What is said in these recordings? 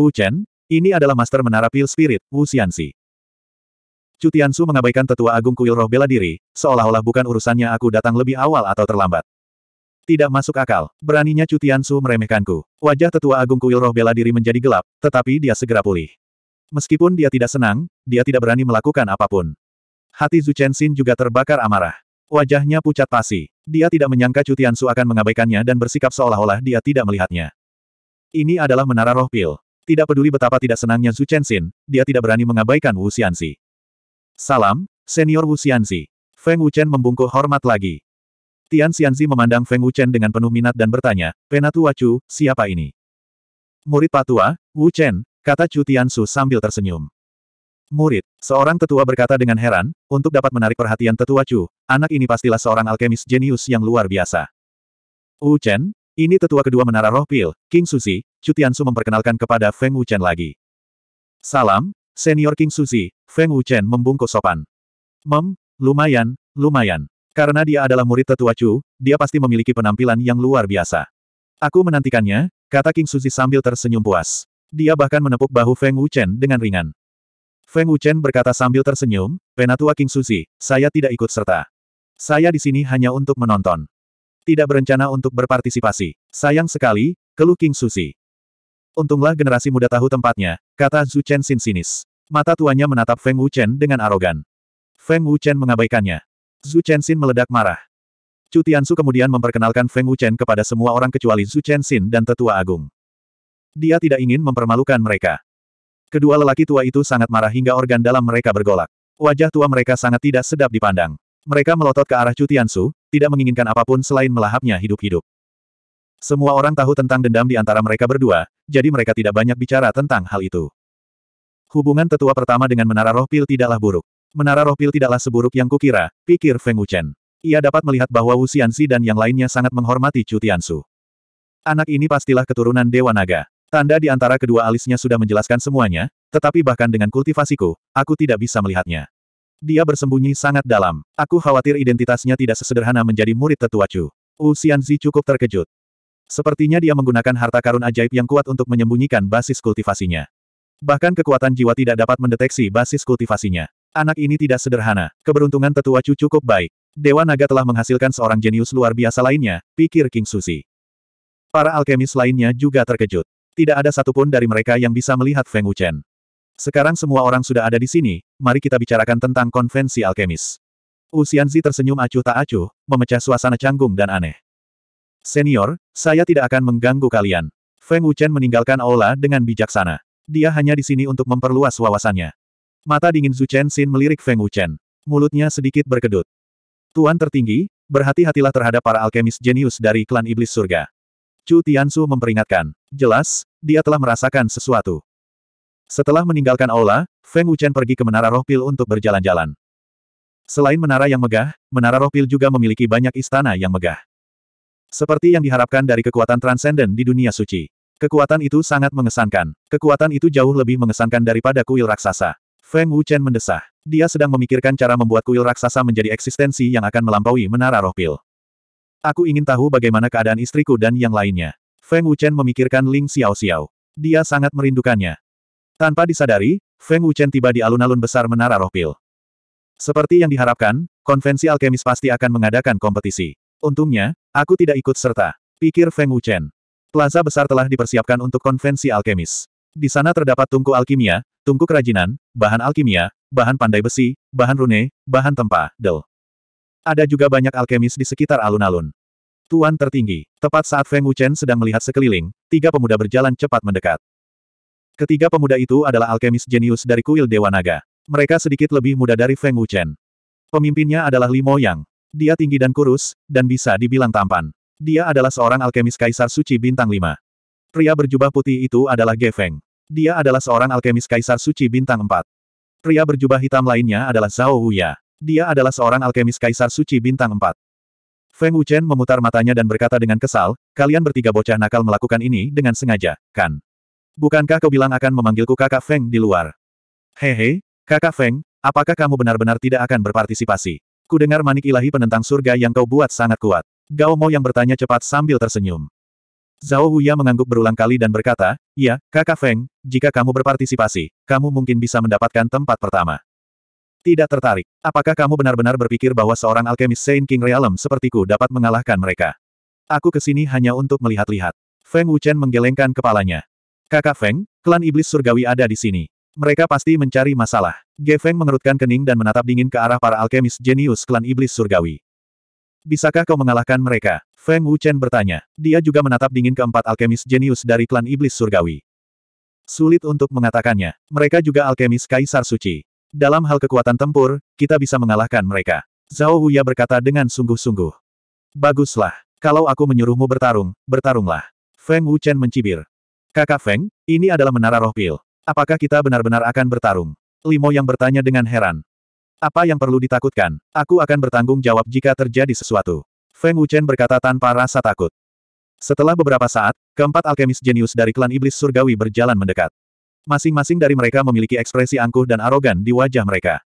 Wu Chen, ini adalah master menara pil spirit, Wu Xianxi. Cutiansu mengabaikan tetua agung kuil roh bela diri, seolah-olah bukan urusannya aku datang lebih awal atau terlambat. Tidak masuk akal, beraninya Cutiansu meremehkanku. Wajah tetua agung kuil roh bela diri menjadi gelap, tetapi dia segera pulih. Meskipun dia tidak senang, dia tidak berani melakukan apapun. Hati Zhu Chenxin juga terbakar amarah. Wajahnya pucat pasi. Dia tidak menyangka Cutiansu akan mengabaikannya dan bersikap seolah-olah dia tidak melihatnya. Ini adalah menara roh pil. Tidak peduli betapa tidak senangnya Zhu Chenxin, dia tidak berani mengabaikan Wu Xianxi. Salam, senior Wu Xianxi. Feng Wuchen membungkuk hormat lagi. Tian Xianzi memandang Feng Wuchen dengan penuh minat dan bertanya, Penatua Chu, siapa ini? Murid patua, Wu Chen, kata Chu Tian Su sambil tersenyum. Murid, seorang tetua berkata dengan heran, untuk dapat menarik perhatian tetua Chu, anak ini pastilah seorang alkemis jenius yang luar biasa. Wu Chen, ini tetua kedua menara roh pil, King Susi, Cutiansu memperkenalkan kepada Feng Wuchen lagi. Salam, senior King Susi, Feng Wuchen membungkuk sopan. Mem, lumayan, lumayan. Karena dia adalah murid tetua Chu, dia pasti memiliki penampilan yang luar biasa. Aku menantikannya, kata King Susi sambil tersenyum puas. Dia bahkan menepuk bahu Feng Wuchen dengan ringan. Feng Wuchen berkata sambil tersenyum, Penatua King Susi, saya tidak ikut serta. Saya di sini hanya untuk menonton tidak berencana untuk berpartisipasi. Sayang sekali, keluh King Susi. Untunglah generasi muda tahu tempatnya, kata Zhu Chen sin sinis. Mata tuanya menatap Feng Wuchen dengan arogan. Feng Wuchen mengabaikannya. Zhu Chen sin meledak marah. Chu Tiansu kemudian memperkenalkan Feng Wuchen kepada semua orang kecuali Zhu Chen sin dan Tetua Agung. Dia tidak ingin mempermalukan mereka. Kedua lelaki tua itu sangat marah hingga organ dalam mereka bergolak. Wajah tua mereka sangat tidak sedap dipandang. Mereka melotot ke arah Chu Tiansu, tidak menginginkan apapun selain melahapnya hidup-hidup. Semua orang tahu tentang dendam di antara mereka berdua, jadi mereka tidak banyak bicara tentang hal itu. Hubungan tetua pertama dengan menara roh pil tidaklah buruk. Menara roh pil tidaklah seburuk yang kukira, pikir Feng Wuchen. Ia dapat melihat bahwa Wu Xianxi dan yang lainnya sangat menghormati Chu Tiansu. Anak ini pastilah keturunan Dewa Naga. Tanda di antara kedua alisnya sudah menjelaskan semuanya, tetapi bahkan dengan kultivasiku, aku tidak bisa melihatnya. Dia bersembunyi sangat dalam. Aku khawatir identitasnya tidak sesederhana menjadi murid tetua Chu. Wu Xianzi cukup terkejut. Sepertinya dia menggunakan harta karun ajaib yang kuat untuk menyembunyikan basis kultivasinya. Bahkan kekuatan jiwa tidak dapat mendeteksi basis kultivasinya. Anak ini tidak sederhana. Keberuntungan tetua Chu cukup baik. Dewa Naga telah menghasilkan seorang jenius luar biasa lainnya, pikir King Susi. Para alkemis lainnya juga terkejut. Tidak ada satupun dari mereka yang bisa melihat Feng Wuchen. Sekarang semua orang sudah ada di sini, mari kita bicarakan tentang konvensi alkemis. Usianzi tersenyum acuh tak acuh, memecah suasana canggung dan aneh. Senior, saya tidak akan mengganggu kalian. Feng Wuchen meninggalkan aula dengan bijaksana. Dia hanya di sini untuk memperluas wawasannya. Mata dingin Zhu Chen Xin melirik Feng Wuchen. Mulutnya sedikit berkedut. Tuan tertinggi, berhati-hatilah terhadap para alkemis jenius dari klan iblis surga. Chu Tianshu memperingatkan. Jelas, dia telah merasakan sesuatu. Setelah meninggalkan aula, Feng Wuchen pergi ke Menara Roh Pil untuk berjalan-jalan. Selain menara yang megah, Menara Roh Pil juga memiliki banyak istana yang megah. Seperti yang diharapkan dari kekuatan transenden di dunia suci. Kekuatan itu sangat mengesankan. Kekuatan itu jauh lebih mengesankan daripada kuil raksasa. Feng Wuchen mendesah. Dia sedang memikirkan cara membuat kuil raksasa menjadi eksistensi yang akan melampaui Menara Roh Pil. Aku ingin tahu bagaimana keadaan istriku dan yang lainnya. Feng Wuchen memikirkan Ling Xiao Xiao. Dia sangat merindukannya. Tanpa disadari, Feng Wuchen tiba di alun-alun besar Menara Roh Pil. Seperti yang diharapkan, konvensi alkemis pasti akan mengadakan kompetisi. Untungnya, aku tidak ikut serta, pikir Feng Wuchen. Plaza besar telah dipersiapkan untuk konvensi alkemis. Di sana terdapat tungku alkimia, tungku kerajinan, bahan alkimia, bahan pandai besi, bahan rune, bahan tempa, del. Ada juga banyak alkemis di sekitar alun-alun. Tuan tertinggi, tepat saat Feng Wuchen sedang melihat sekeliling, tiga pemuda berjalan cepat mendekat. Ketiga pemuda itu adalah alkemis jenius dari kuil Dewa Naga. Mereka sedikit lebih muda dari Feng Wuchen. Pemimpinnya adalah Mo Yang. Dia tinggi dan kurus, dan bisa dibilang tampan. Dia adalah seorang alkemis kaisar suci bintang Lima. Pria berjubah putih itu adalah Ge Feng. Dia adalah seorang alkemis kaisar suci bintang Empat. Pria berjubah hitam lainnya adalah Zhao Huya. Dia adalah seorang alkemis kaisar suci bintang Empat. Feng Wuchen memutar matanya dan berkata dengan kesal, kalian bertiga bocah nakal melakukan ini dengan sengaja, kan? Bukankah kau bilang akan memanggilku kakak Feng di luar? Hehe, kakak Feng, apakah kamu benar-benar tidak akan berpartisipasi? Kudengar manik ilahi penentang surga yang kau buat sangat kuat. Gao Mo yang bertanya cepat sambil tersenyum. Zhao Huya mengangguk berulang kali dan berkata, "Ya, kakak Feng, jika kamu berpartisipasi, kamu mungkin bisa mendapatkan tempat pertama. Tidak tertarik. Apakah kamu benar-benar berpikir bahwa seorang alkemis Saint King Realm sepertiku dapat mengalahkan mereka? Aku kesini hanya untuk melihat-lihat. Feng Wuchen menggelengkan kepalanya. Kakak Feng, klan iblis surgawi ada di sini. Mereka pasti mencari masalah. Ge Feng mengerutkan kening dan menatap dingin ke arah para alkemis jenius klan iblis surgawi. Bisakah kau mengalahkan mereka? Feng Wuchen bertanya. Dia juga menatap dingin keempat alkemis jenius dari klan iblis surgawi. Sulit untuk mengatakannya. Mereka juga alkemis kaisar suci. Dalam hal kekuatan tempur, kita bisa mengalahkan mereka. Zhao Huya berkata dengan sungguh-sungguh. Baguslah. Kalau aku menyuruhmu bertarung, bertarunglah. Feng Wuchen mencibir. Kakak Feng, ini adalah menara roh pil. Apakah kita benar-benar akan bertarung? Limo yang bertanya dengan heran. Apa yang perlu ditakutkan? Aku akan bertanggung jawab jika terjadi sesuatu. Feng Wuchen berkata tanpa rasa takut. Setelah beberapa saat, keempat alkemis jenius dari klan iblis surgawi berjalan mendekat. Masing-masing dari mereka memiliki ekspresi angkuh dan arogan di wajah mereka.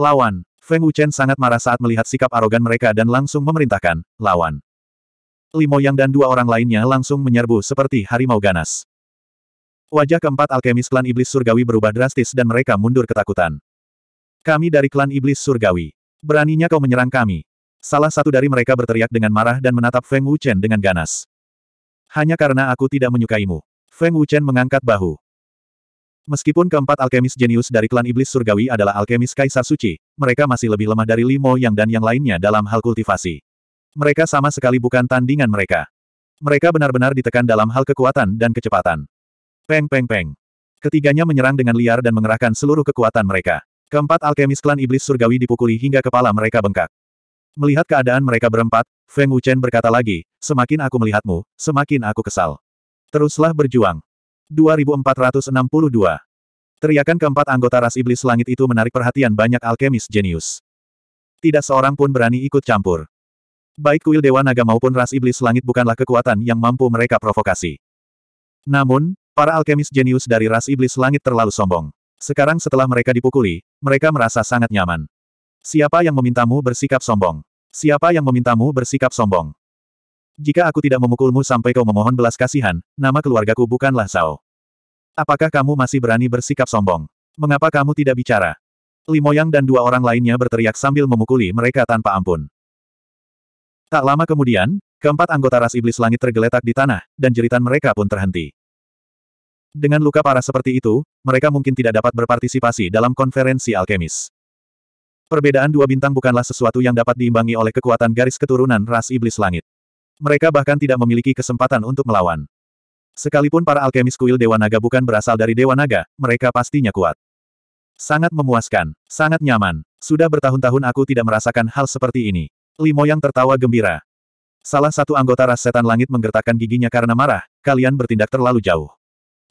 Lawan, Feng Wuchen sangat marah saat melihat sikap arogan mereka dan langsung memerintahkan, lawan. Limo Yang dan dua orang lainnya langsung menyerbu seperti harimau ganas. Wajah keempat alkemis klan iblis surgawi berubah drastis dan mereka mundur ketakutan. Kami dari klan iblis surgawi. Beraninya kau menyerang kami. Salah satu dari mereka berteriak dengan marah dan menatap Feng Wuchen dengan ganas. Hanya karena aku tidak menyukaimu. Feng Wuchen mengangkat bahu. Meskipun keempat alkemis jenius dari klan iblis surgawi adalah alkemis kaisar suci, mereka masih lebih lemah dari Limo Yang dan yang lainnya dalam hal kultivasi. Mereka sama sekali bukan tandingan mereka. Mereka benar-benar ditekan dalam hal kekuatan dan kecepatan. Peng peng peng. Ketiganya menyerang dengan liar dan mengerahkan seluruh kekuatan mereka. Keempat alkemis klan iblis surgawi dipukuli hingga kepala mereka bengkak. Melihat keadaan mereka berempat, Feng Wuchen berkata lagi, semakin aku melihatmu, semakin aku kesal. Teruslah berjuang. 2462. Teriakan keempat anggota ras iblis langit itu menarik perhatian banyak alkemis jenius. Tidak seorang pun berani ikut campur. Baik kuil Dewa Naga maupun ras iblis langit bukanlah kekuatan yang mampu mereka provokasi. Namun, Para alkemis jenius dari ras iblis langit terlalu sombong. Sekarang setelah mereka dipukuli, mereka merasa sangat nyaman. Siapa yang memintamu bersikap sombong? Siapa yang memintamu bersikap sombong? Jika aku tidak memukulmu sampai kau memohon belas kasihan, nama keluargaku bukanlah Zhao. Apakah kamu masih berani bersikap sombong? Mengapa kamu tidak bicara? Limoyang dan dua orang lainnya berteriak sambil memukuli mereka tanpa ampun. Tak lama kemudian, keempat anggota ras iblis langit tergeletak di tanah, dan jeritan mereka pun terhenti. Dengan luka parah seperti itu, mereka mungkin tidak dapat berpartisipasi dalam konferensi alkemis. Perbedaan dua bintang bukanlah sesuatu yang dapat diimbangi oleh kekuatan garis keturunan ras iblis langit. Mereka bahkan tidak memiliki kesempatan untuk melawan. Sekalipun para alkemis kuil Dewa Naga bukan berasal dari Dewa Naga, mereka pastinya kuat. Sangat memuaskan, sangat nyaman. Sudah bertahun-tahun aku tidak merasakan hal seperti ini. Limo yang tertawa gembira. Salah satu anggota ras setan langit menggertakkan giginya karena marah, kalian bertindak terlalu jauh.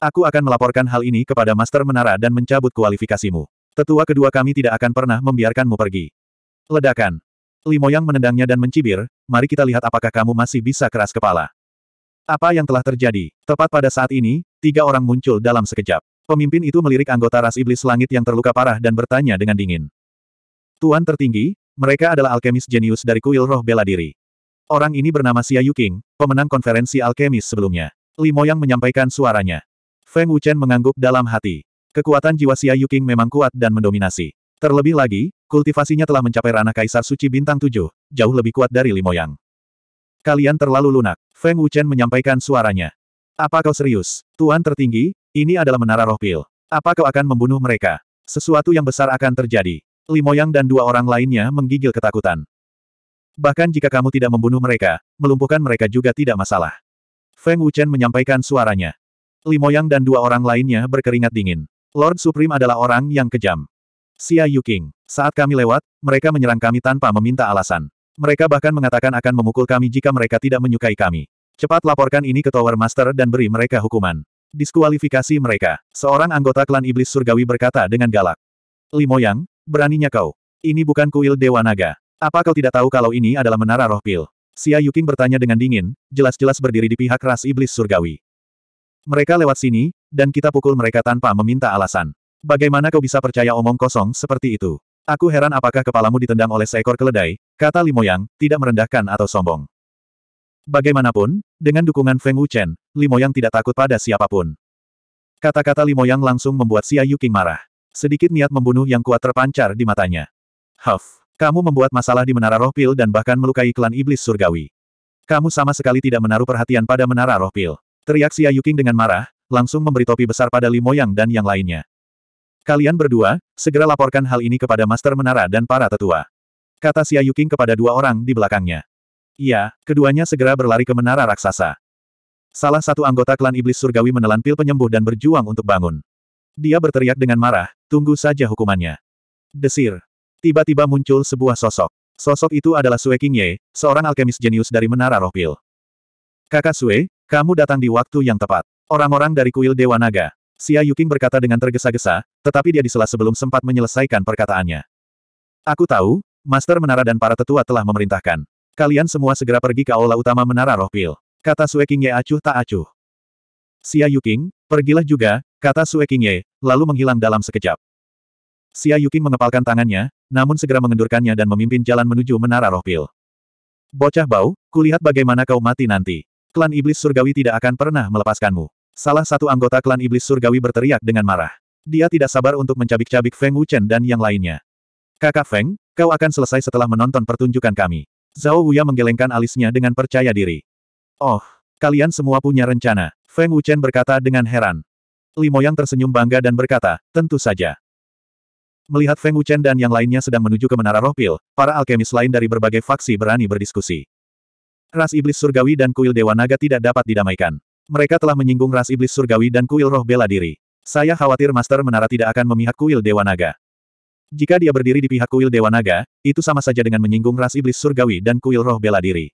Aku akan melaporkan hal ini kepada Master Menara dan mencabut kualifikasimu. Tetua kedua kami tidak akan pernah membiarkanmu pergi. Ledakan. Limoyang menendangnya dan mencibir, mari kita lihat apakah kamu masih bisa keras kepala. Apa yang telah terjadi? Tepat pada saat ini, tiga orang muncul dalam sekejap. Pemimpin itu melirik anggota ras iblis langit yang terluka parah dan bertanya dengan dingin. Tuan tertinggi, mereka adalah alkemis jenius dari kuil roh bela diri. Orang ini bernama Xia Yuking, pemenang konferensi alkemis sebelumnya. Limoyang menyampaikan suaranya. Feng Wuchen mengangguk dalam hati. Kekuatan jiwa Xia Yuqing memang kuat dan mendominasi. Terlebih lagi, kultivasinya telah mencapai ranah Kaisar Suci Bintang 7, jauh lebih kuat dari Limoyang. Kalian terlalu lunak, Feng Wuchen menyampaikan suaranya. Apa kau serius? Tuan tertinggi, ini adalah menara roh pil. Apa kau akan membunuh mereka? Sesuatu yang besar akan terjadi. Limoyang dan dua orang lainnya menggigil ketakutan. Bahkan jika kamu tidak membunuh mereka, melumpuhkan mereka juga tidak masalah. Feng Wuchen menyampaikan suaranya. Limoyang dan dua orang lainnya berkeringat dingin. Lord Supreme adalah orang yang kejam. Xia Yuking. Saat kami lewat, mereka menyerang kami tanpa meminta alasan. Mereka bahkan mengatakan akan memukul kami jika mereka tidak menyukai kami. Cepat laporkan ini ke Tower Master dan beri mereka hukuman. Diskualifikasi mereka. Seorang anggota klan iblis surgawi berkata dengan galak. Limoyang, beraninya kau. Ini bukan kuil Dewa Naga. Apa kau tidak tahu kalau ini adalah menara roh pil? Xia Yuking bertanya dengan dingin, jelas-jelas berdiri di pihak ras iblis surgawi. Mereka lewat sini, dan kita pukul mereka tanpa meminta alasan. Bagaimana kau bisa percaya omong kosong seperti itu? Aku heran apakah kepalamu ditendang oleh seekor keledai, kata Limoyang, tidak merendahkan atau sombong. Bagaimanapun, dengan dukungan Feng Wuchen, Limoyang tidak takut pada siapapun. Kata-kata Limoyang langsung membuat Xia Yuking marah. Sedikit niat membunuh yang kuat terpancar di matanya. Huff, kamu membuat masalah di Menara Roh Pil dan bahkan melukai klan Iblis Surgawi. Kamu sama sekali tidak menaruh perhatian pada Menara Roh Pil. Teriak Xia Yuking dengan marah, langsung memberi topi besar pada Li Limoyang dan yang lainnya. Kalian berdua, segera laporkan hal ini kepada Master Menara dan para tetua. Kata Xia Yuking kepada dua orang di belakangnya. Iya, keduanya segera berlari ke menara raksasa. Salah satu anggota klan iblis surgawi menelan pil penyembuh dan berjuang untuk bangun. Dia berteriak dengan marah, tunggu saja hukumannya. Desir. Tiba-tiba muncul sebuah sosok. Sosok itu adalah Sue Ye, seorang alkemis jenius dari menara roh pil. Kakak Sue, kamu datang di waktu yang tepat. Orang-orang dari kuil Dewa Naga. Xia Yuking berkata dengan tergesa-gesa, tetapi dia disela sebelum sempat menyelesaikan perkataannya. Aku tahu, Master Menara dan para tetua telah memerintahkan. Kalian semua segera pergi ke aula utama Menara Roh Pil. Kata Sue Qingye acuh tak acuh. Xia Yuking, pergilah juga, kata Sue Qingye, lalu menghilang dalam sekejap. Xia Yuking mengepalkan tangannya, namun segera mengendurkannya dan memimpin jalan menuju Menara Roh Pil. Bocah bau, kulihat bagaimana kau mati nanti. Klan Iblis Surgawi tidak akan pernah melepaskanmu. Salah satu anggota klan Iblis Surgawi berteriak dengan marah. Dia tidak sabar untuk mencabik-cabik Feng Wuchen dan yang lainnya. Kakak Feng, kau akan selesai setelah menonton pertunjukan kami. Zhao Wuya menggelengkan alisnya dengan percaya diri. Oh, kalian semua punya rencana. Feng Wuchen berkata dengan heran. Limoyang tersenyum bangga dan berkata, tentu saja. Melihat Feng Wuchen dan yang lainnya sedang menuju ke Menara Roh Pil, para alkemis lain dari berbagai faksi berani berdiskusi. Ras iblis surgawi dan kuil dewa naga tidak dapat didamaikan. Mereka telah menyinggung ras iblis surgawi dan kuil roh bela diri. Saya khawatir Master Menara tidak akan memihak kuil dewa naga. Jika dia berdiri di pihak kuil dewa naga, itu sama saja dengan menyinggung ras iblis surgawi dan kuil roh bela diri.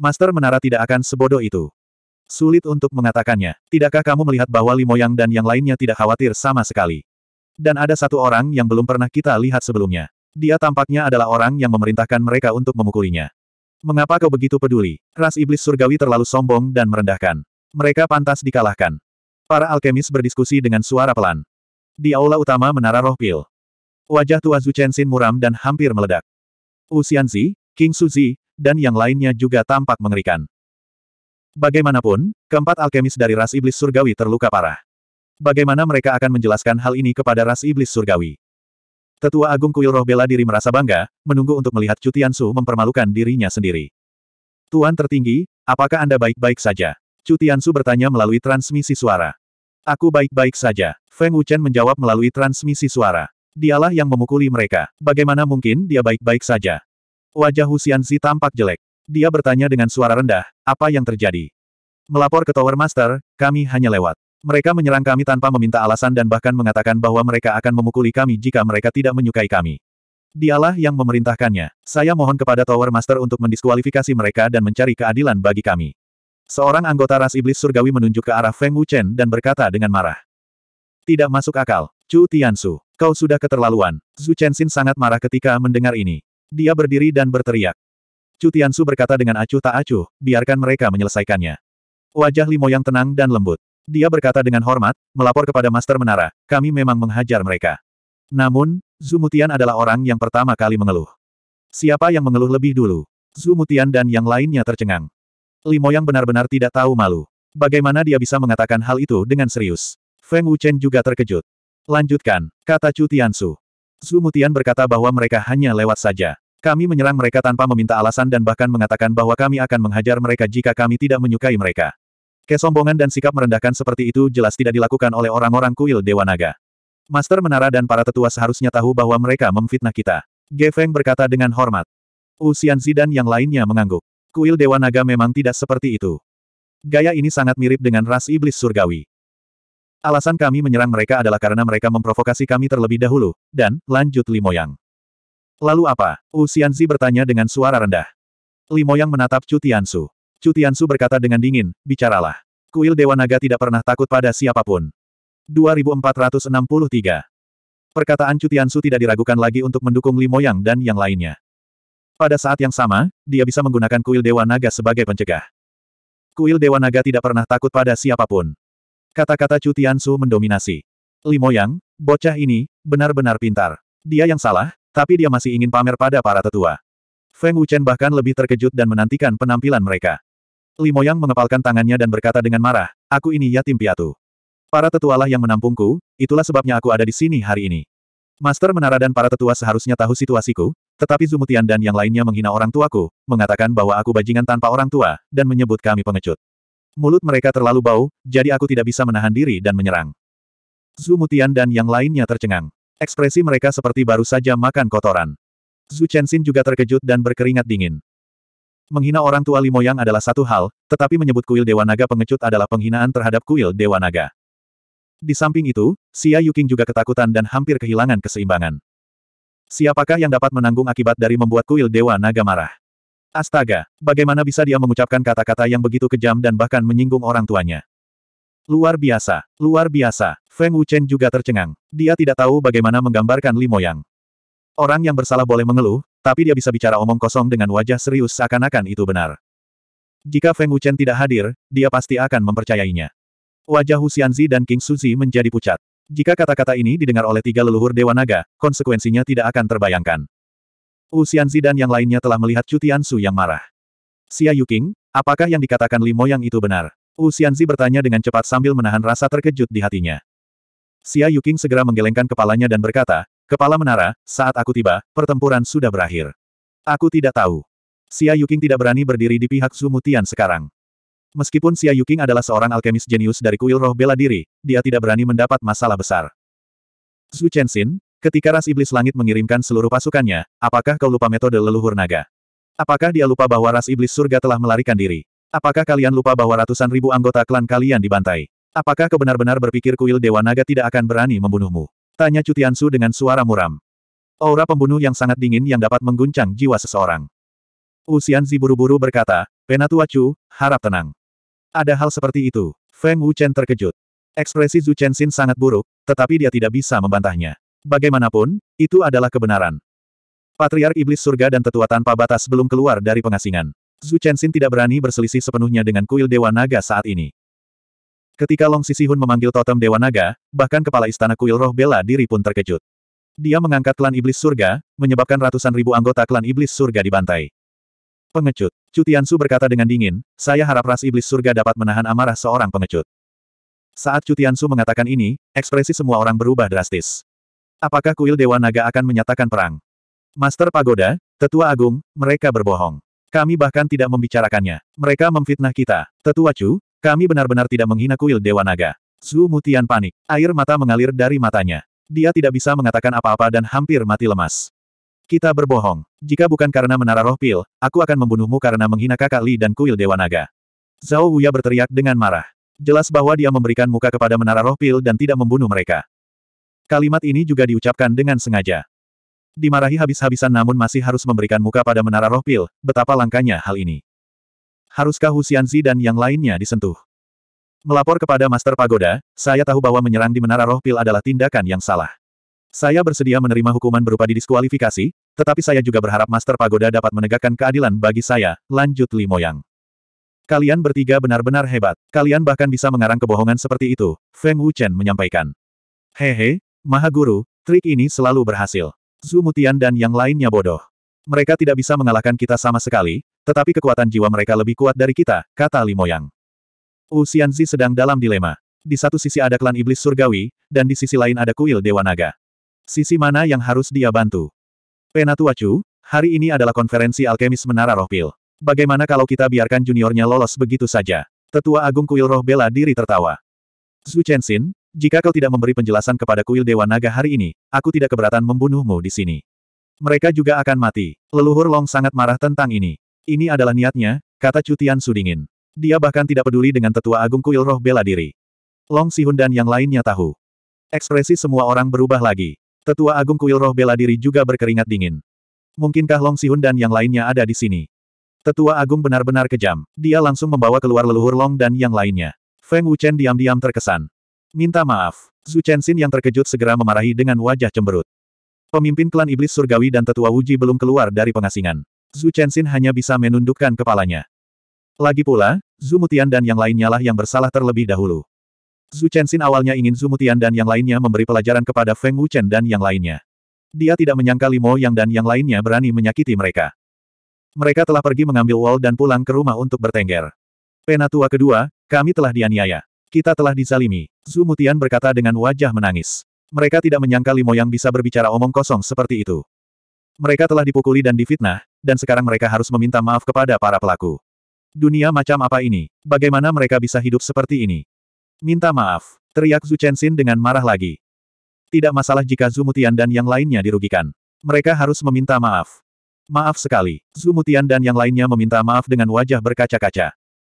Master Menara tidak akan sebodoh itu. Sulit untuk mengatakannya. Tidakkah kamu melihat bahwa Limoyang dan yang lainnya tidak khawatir sama sekali? Dan ada satu orang yang belum pernah kita lihat sebelumnya. Dia tampaknya adalah orang yang memerintahkan mereka untuk memukulinya. Mengapa kau begitu peduli? Ras iblis surgawi terlalu sombong dan merendahkan. Mereka pantas dikalahkan. Para alkemis berdiskusi dengan suara pelan. Di aula utama menara roh pil. Wajah tua Zhu Chenxin muram dan hampir meledak. Wu Xianzi, King Suzi, dan yang lainnya juga tampak mengerikan. Bagaimanapun, keempat alkemis dari ras iblis surgawi terluka parah. Bagaimana mereka akan menjelaskan hal ini kepada ras iblis surgawi? Tetua Agung Kuil Roh bela diri merasa bangga, menunggu untuk melihat Cutian Su mempermalukan dirinya sendiri. Tuan tertinggi, apakah Anda baik-baik saja? Cutian Su bertanya melalui transmisi suara. Aku baik-baik saja. Feng Wuchen menjawab melalui transmisi suara. Dialah yang memukuli mereka. Bagaimana mungkin dia baik-baik saja? Wajah Xianzi tampak jelek. Dia bertanya dengan suara rendah, apa yang terjadi? Melapor ke Tower Master, kami hanya lewat. Mereka menyerang kami tanpa meminta alasan dan bahkan mengatakan bahwa mereka akan memukuli kami jika mereka tidak menyukai kami. Dialah yang memerintahkannya. Saya mohon kepada Tower Master untuk mendiskualifikasi mereka dan mencari keadilan bagi kami. Seorang anggota ras iblis surgawi menunjuk ke arah Feng Wuchen dan berkata dengan marah. Tidak masuk akal, Chu Tiansu. Kau sudah keterlaluan. Zhu Chenxin sangat marah ketika mendengar ini. Dia berdiri dan berteriak. Chu Tiansu berkata dengan acuh tak acuh, biarkan mereka menyelesaikannya. Wajah Limo yang tenang dan lembut. Dia berkata dengan hormat, melapor kepada Master Menara, kami memang menghajar mereka. Namun, Zumutian adalah orang yang pertama kali mengeluh. Siapa yang mengeluh lebih dulu? Zumutian dan yang lainnya tercengang. yang benar-benar tidak tahu malu. Bagaimana dia bisa mengatakan hal itu dengan serius? Feng Wuchen juga terkejut. Lanjutkan, kata Chu Tiansu. Zumutian berkata bahwa mereka hanya lewat saja. Kami menyerang mereka tanpa meminta alasan dan bahkan mengatakan bahwa kami akan menghajar mereka jika kami tidak menyukai mereka. Kesombongan dan sikap merendahkan seperti itu jelas tidak dilakukan oleh orang-orang kuil Dewa Naga. Master Menara dan para tetua seharusnya tahu bahwa mereka memfitnah kita. Ge Feng berkata dengan hormat. Usianzi dan yang lainnya mengangguk. Kuil Dewa Naga memang tidak seperti itu. Gaya ini sangat mirip dengan ras iblis surgawi. Alasan kami menyerang mereka adalah karena mereka memprovokasi kami terlebih dahulu, dan, lanjut Limoyang. Lalu apa? Usianzi bertanya dengan suara rendah. Limoyang menatap Cu Su. Chu Tiansu berkata dengan dingin, bicaralah. Kuil Dewa Naga tidak pernah takut pada siapapun. 2463. Perkataan Chu Tiansu tidak diragukan lagi untuk mendukung Li Moyang dan yang lainnya. Pada saat yang sama, dia bisa menggunakan kuil Dewa Naga sebagai pencegah. Kuil Dewa Naga tidak pernah takut pada siapapun. Kata-kata Chu Tiansu mendominasi. Li Moyang, bocah ini, benar-benar pintar. Dia yang salah, tapi dia masih ingin pamer pada para tetua. Feng Wuchen bahkan lebih terkejut dan menantikan penampilan mereka. Limoyang mengepalkan tangannya dan berkata dengan marah, aku ini yatim piatu. Para tetualah yang menampungku, itulah sebabnya aku ada di sini hari ini. Master Menara dan para tetua seharusnya tahu situasiku, tetapi Zumutian dan yang lainnya menghina orang tuaku, mengatakan bahwa aku bajingan tanpa orang tua, dan menyebut kami pengecut. Mulut mereka terlalu bau, jadi aku tidak bisa menahan diri dan menyerang. Zumutian dan yang lainnya tercengang. Ekspresi mereka seperti baru saja makan kotoran. Zhu Chenxin juga terkejut dan berkeringat dingin. Menghina orang tua Limoyang adalah satu hal, tetapi menyebut kuil Dewa Naga pengecut adalah penghinaan terhadap kuil Dewa Naga. Di samping itu, Xia Yuking juga ketakutan dan hampir kehilangan keseimbangan. Siapakah yang dapat menanggung akibat dari membuat kuil Dewa Naga marah? Astaga, bagaimana bisa dia mengucapkan kata-kata yang begitu kejam dan bahkan menyinggung orang tuanya? Luar biasa, luar biasa. Feng Wuchen juga tercengang. Dia tidak tahu bagaimana menggambarkan Limoyang. Orang yang bersalah boleh mengeluh, tapi dia bisa bicara omong kosong dengan wajah serius seakan-akan itu benar. Jika Feng Wuchen tidak hadir, dia pasti akan mempercayainya. Wajah Hu Xianzi dan King Suzi menjadi pucat. Jika kata-kata ini didengar oleh tiga leluhur Dewa Naga, konsekuensinya tidak akan terbayangkan. Hu Xianzi dan yang lainnya telah melihat Chu Tiansu yang marah. Xia Yuqing, apakah yang dikatakan Limo yang itu benar? Hu Xianzi bertanya dengan cepat sambil menahan rasa terkejut di hatinya. Xia Yuqing segera menggelengkan kepalanya dan berkata, Kepala menara, saat aku tiba, pertempuran sudah berakhir. Aku tidak tahu. Xia Yuking tidak berani berdiri di pihak Sumutian sekarang. Meskipun Xia Yuking adalah seorang alkemis jenius dari kuil roh bela diri, dia tidak berani mendapat masalah besar. Zhu Chenxin, ketika ras iblis langit mengirimkan seluruh pasukannya, apakah kau lupa metode leluhur naga? Apakah dia lupa bahwa ras iblis surga telah melarikan diri? Apakah kalian lupa bahwa ratusan ribu anggota klan kalian dibantai? Apakah kau benar-benar berpikir kuil Dewa Naga tidak akan berani membunuhmu? Tanya Cutiansu dengan suara muram. Aura pembunuh yang sangat dingin yang dapat mengguncang jiwa seseorang. Usianzi buru-buru berkata, Penatua Chu, harap tenang. Ada hal seperti itu. Feng chen terkejut. Ekspresi Zhu Chenxin sangat buruk, tetapi dia tidak bisa membantahnya. Bagaimanapun, itu adalah kebenaran. Patriark Iblis Surga dan Tetua Tanpa Batas belum keluar dari pengasingan. Zhu Chenxin tidak berani berselisih sepenuhnya dengan kuil Dewa Naga saat ini. Ketika Long Sisihun memanggil totem Dewa Naga, bahkan kepala istana kuil roh bela diri pun terkejut. Dia mengangkat klan iblis surga, menyebabkan ratusan ribu anggota klan iblis surga dibantai. Pengecut. Cutiansu berkata dengan dingin, saya harap ras iblis surga dapat menahan amarah seorang pengecut. Saat Cutiansu mengatakan ini, ekspresi semua orang berubah drastis. Apakah kuil Dewa Naga akan menyatakan perang? Master Pagoda, Tetua Agung, mereka berbohong. Kami bahkan tidak membicarakannya. Mereka memfitnah kita. Tetua Chu, kami benar-benar tidak menghina kuil Dewa Naga. Zhu Mutian panik. Air mata mengalir dari matanya. Dia tidak bisa mengatakan apa-apa dan hampir mati lemas. Kita berbohong. Jika bukan karena menara roh pil, aku akan membunuhmu karena menghina kakak Li dan kuil Dewa Naga. Zhao Wuya berteriak dengan marah. Jelas bahwa dia memberikan muka kepada menara roh pil dan tidak membunuh mereka. Kalimat ini juga diucapkan dengan sengaja. Dimarahi habis-habisan namun masih harus memberikan muka pada menara roh pil, betapa langkanya hal ini haruskah Hu Xianzi dan yang lainnya disentuh? Melapor kepada Master Pagoda, saya tahu bahwa menyerang di Menara Roh Pil adalah tindakan yang salah. Saya bersedia menerima hukuman berupa didiskualifikasi, tetapi saya juga berharap Master Pagoda dapat menegakkan keadilan bagi saya, lanjut Li Moyang. Kalian bertiga benar-benar hebat. Kalian bahkan bisa mengarang kebohongan seperti itu, Feng Wuchen menyampaikan. Hehe, Maha Guru, trik ini selalu berhasil. Mutian dan yang lainnya bodoh. Mereka tidak bisa mengalahkan kita sama sekali, tetapi kekuatan jiwa mereka lebih kuat dari kita, kata Li Limoyang. Wu Xianzi sedang dalam dilema. Di satu sisi ada klan iblis surgawi, dan di sisi lain ada kuil Dewa Naga. Sisi mana yang harus dia bantu? Penatua Chu, hari ini adalah konferensi alkemis Menara Roh Pil. Bagaimana kalau kita biarkan juniornya lolos begitu saja? Tetua Agung Kuil Roh bela diri tertawa. Zhu Chenxin, jika kau tidak memberi penjelasan kepada Kuil Dewa Naga hari ini, aku tidak keberatan membunuhmu di sini. Mereka juga akan mati. Leluhur Long sangat marah tentang ini. Ini adalah niatnya, kata Cutian Sudingin. Dia bahkan tidak peduli dengan tetua agung kuil roh bela diri. Long Sihun dan yang lainnya tahu. Ekspresi semua orang berubah lagi. Tetua agung kuil roh bela diri juga berkeringat dingin. Mungkinkah Long Sihun dan yang lainnya ada di sini? Tetua agung benar-benar kejam. Dia langsung membawa keluar leluhur Long dan yang lainnya. Feng Wuchen diam-diam terkesan. Minta maaf. Zhu Chenxin yang terkejut segera memarahi dengan wajah cemberut. Pemimpin klan iblis surgawi dan tetua Wuji belum keluar dari pengasingan. Zhu Chenxin hanya bisa menundukkan kepalanya. Lagi pula, Zhu Mutian dan yang lainnya lah yang bersalah terlebih dahulu. Zhu Chenxin awalnya ingin Zhu Mutian dan yang lainnya memberi pelajaran kepada Feng Wuchen dan yang lainnya. Dia tidak menyangka Limo Yang dan yang lainnya berani menyakiti mereka. Mereka telah pergi mengambil Wall dan pulang ke rumah untuk bertengger. Penatua kedua, kami telah dianiaya. Kita telah dizalimi, Zhu Mutian berkata dengan wajah menangis. Mereka tidak menyangka Limo yang bisa berbicara omong kosong seperti itu. Mereka telah dipukuli dan difitnah, dan sekarang mereka harus meminta maaf kepada para pelaku. Dunia macam apa ini? Bagaimana mereka bisa hidup seperti ini? Minta maaf, teriak Zhu Chenxin dengan marah lagi. Tidak masalah jika Zhu Mutian dan yang lainnya dirugikan. Mereka harus meminta maaf. Maaf sekali, Zhu Mutian dan yang lainnya meminta maaf dengan wajah berkaca-kaca.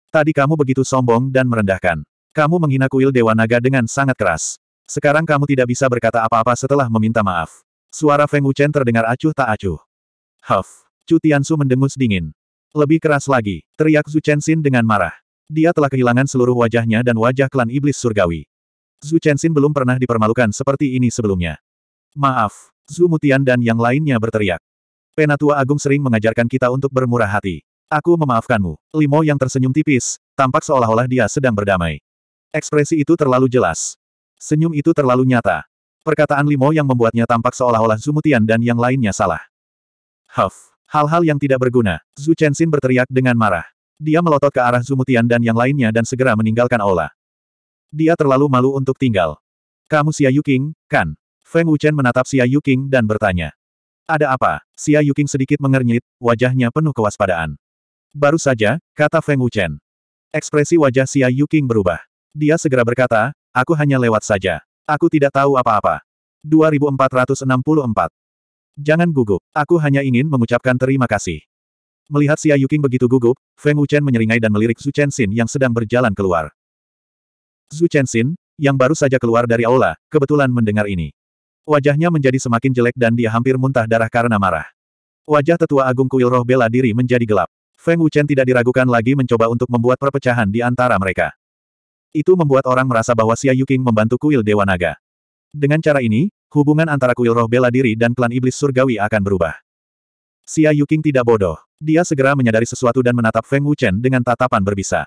Tadi kamu begitu sombong dan merendahkan. Kamu menghina kuil Dewa Naga dengan sangat keras. Sekarang kamu tidak bisa berkata apa-apa setelah meminta maaf. Suara Feng Wuchen terdengar acuh tak acuh. Huff. Chu Tiansu mendengus dingin. Lebih keras lagi, teriak Zhu Chenxin dengan marah. Dia telah kehilangan seluruh wajahnya dan wajah klan iblis surgawi. Zhu Chenxin belum pernah dipermalukan seperti ini sebelumnya. Maaf, Zhu Mutian dan yang lainnya berteriak. Penatua Agung sering mengajarkan kita untuk bermurah hati. Aku memaafkanmu. Limo yang tersenyum tipis, tampak seolah-olah dia sedang berdamai. Ekspresi itu terlalu jelas. Senyum itu terlalu nyata. Perkataan Limo yang membuatnya tampak seolah-olah Zumutian dan yang lainnya salah. Huff. Hal-hal yang tidak berguna. Zhu Chenxin berteriak dengan marah. Dia melotot ke arah Zumutian dan yang lainnya dan segera meninggalkan aula. Dia terlalu malu untuk tinggal. Kamu Xia Yuking, kan? Feng Wuchen menatap Xia Yuking dan bertanya. Ada apa? Xia Yuking sedikit mengernyit, wajahnya penuh kewaspadaan. Baru saja, kata Feng Wuchen. Ekspresi wajah Xia Yuking berubah. Dia segera berkata, Aku hanya lewat saja. Aku tidak tahu apa-apa. 2464. Jangan gugup. Aku hanya ingin mengucapkan terima kasih. Melihat Xia Yuking begitu gugup, Feng Wuchen menyeringai dan melirik Zhu Chenxin yang sedang berjalan keluar. Zhu Chenxin yang baru saja keluar dari aula, kebetulan mendengar ini. Wajahnya menjadi semakin jelek dan dia hampir muntah darah karena marah. Wajah tetua agung kuil roh bela diri menjadi gelap. Feng Wuchen tidak diragukan lagi mencoba untuk membuat perpecahan di antara mereka. Itu membuat orang merasa bahwa Xia Yuking membantu kuil Dewa Naga. Dengan cara ini, hubungan antara kuil roh bela diri dan klan iblis surgawi akan berubah. Xia Yuking tidak bodoh. Dia segera menyadari sesuatu dan menatap Feng Wuchen dengan tatapan berbisa.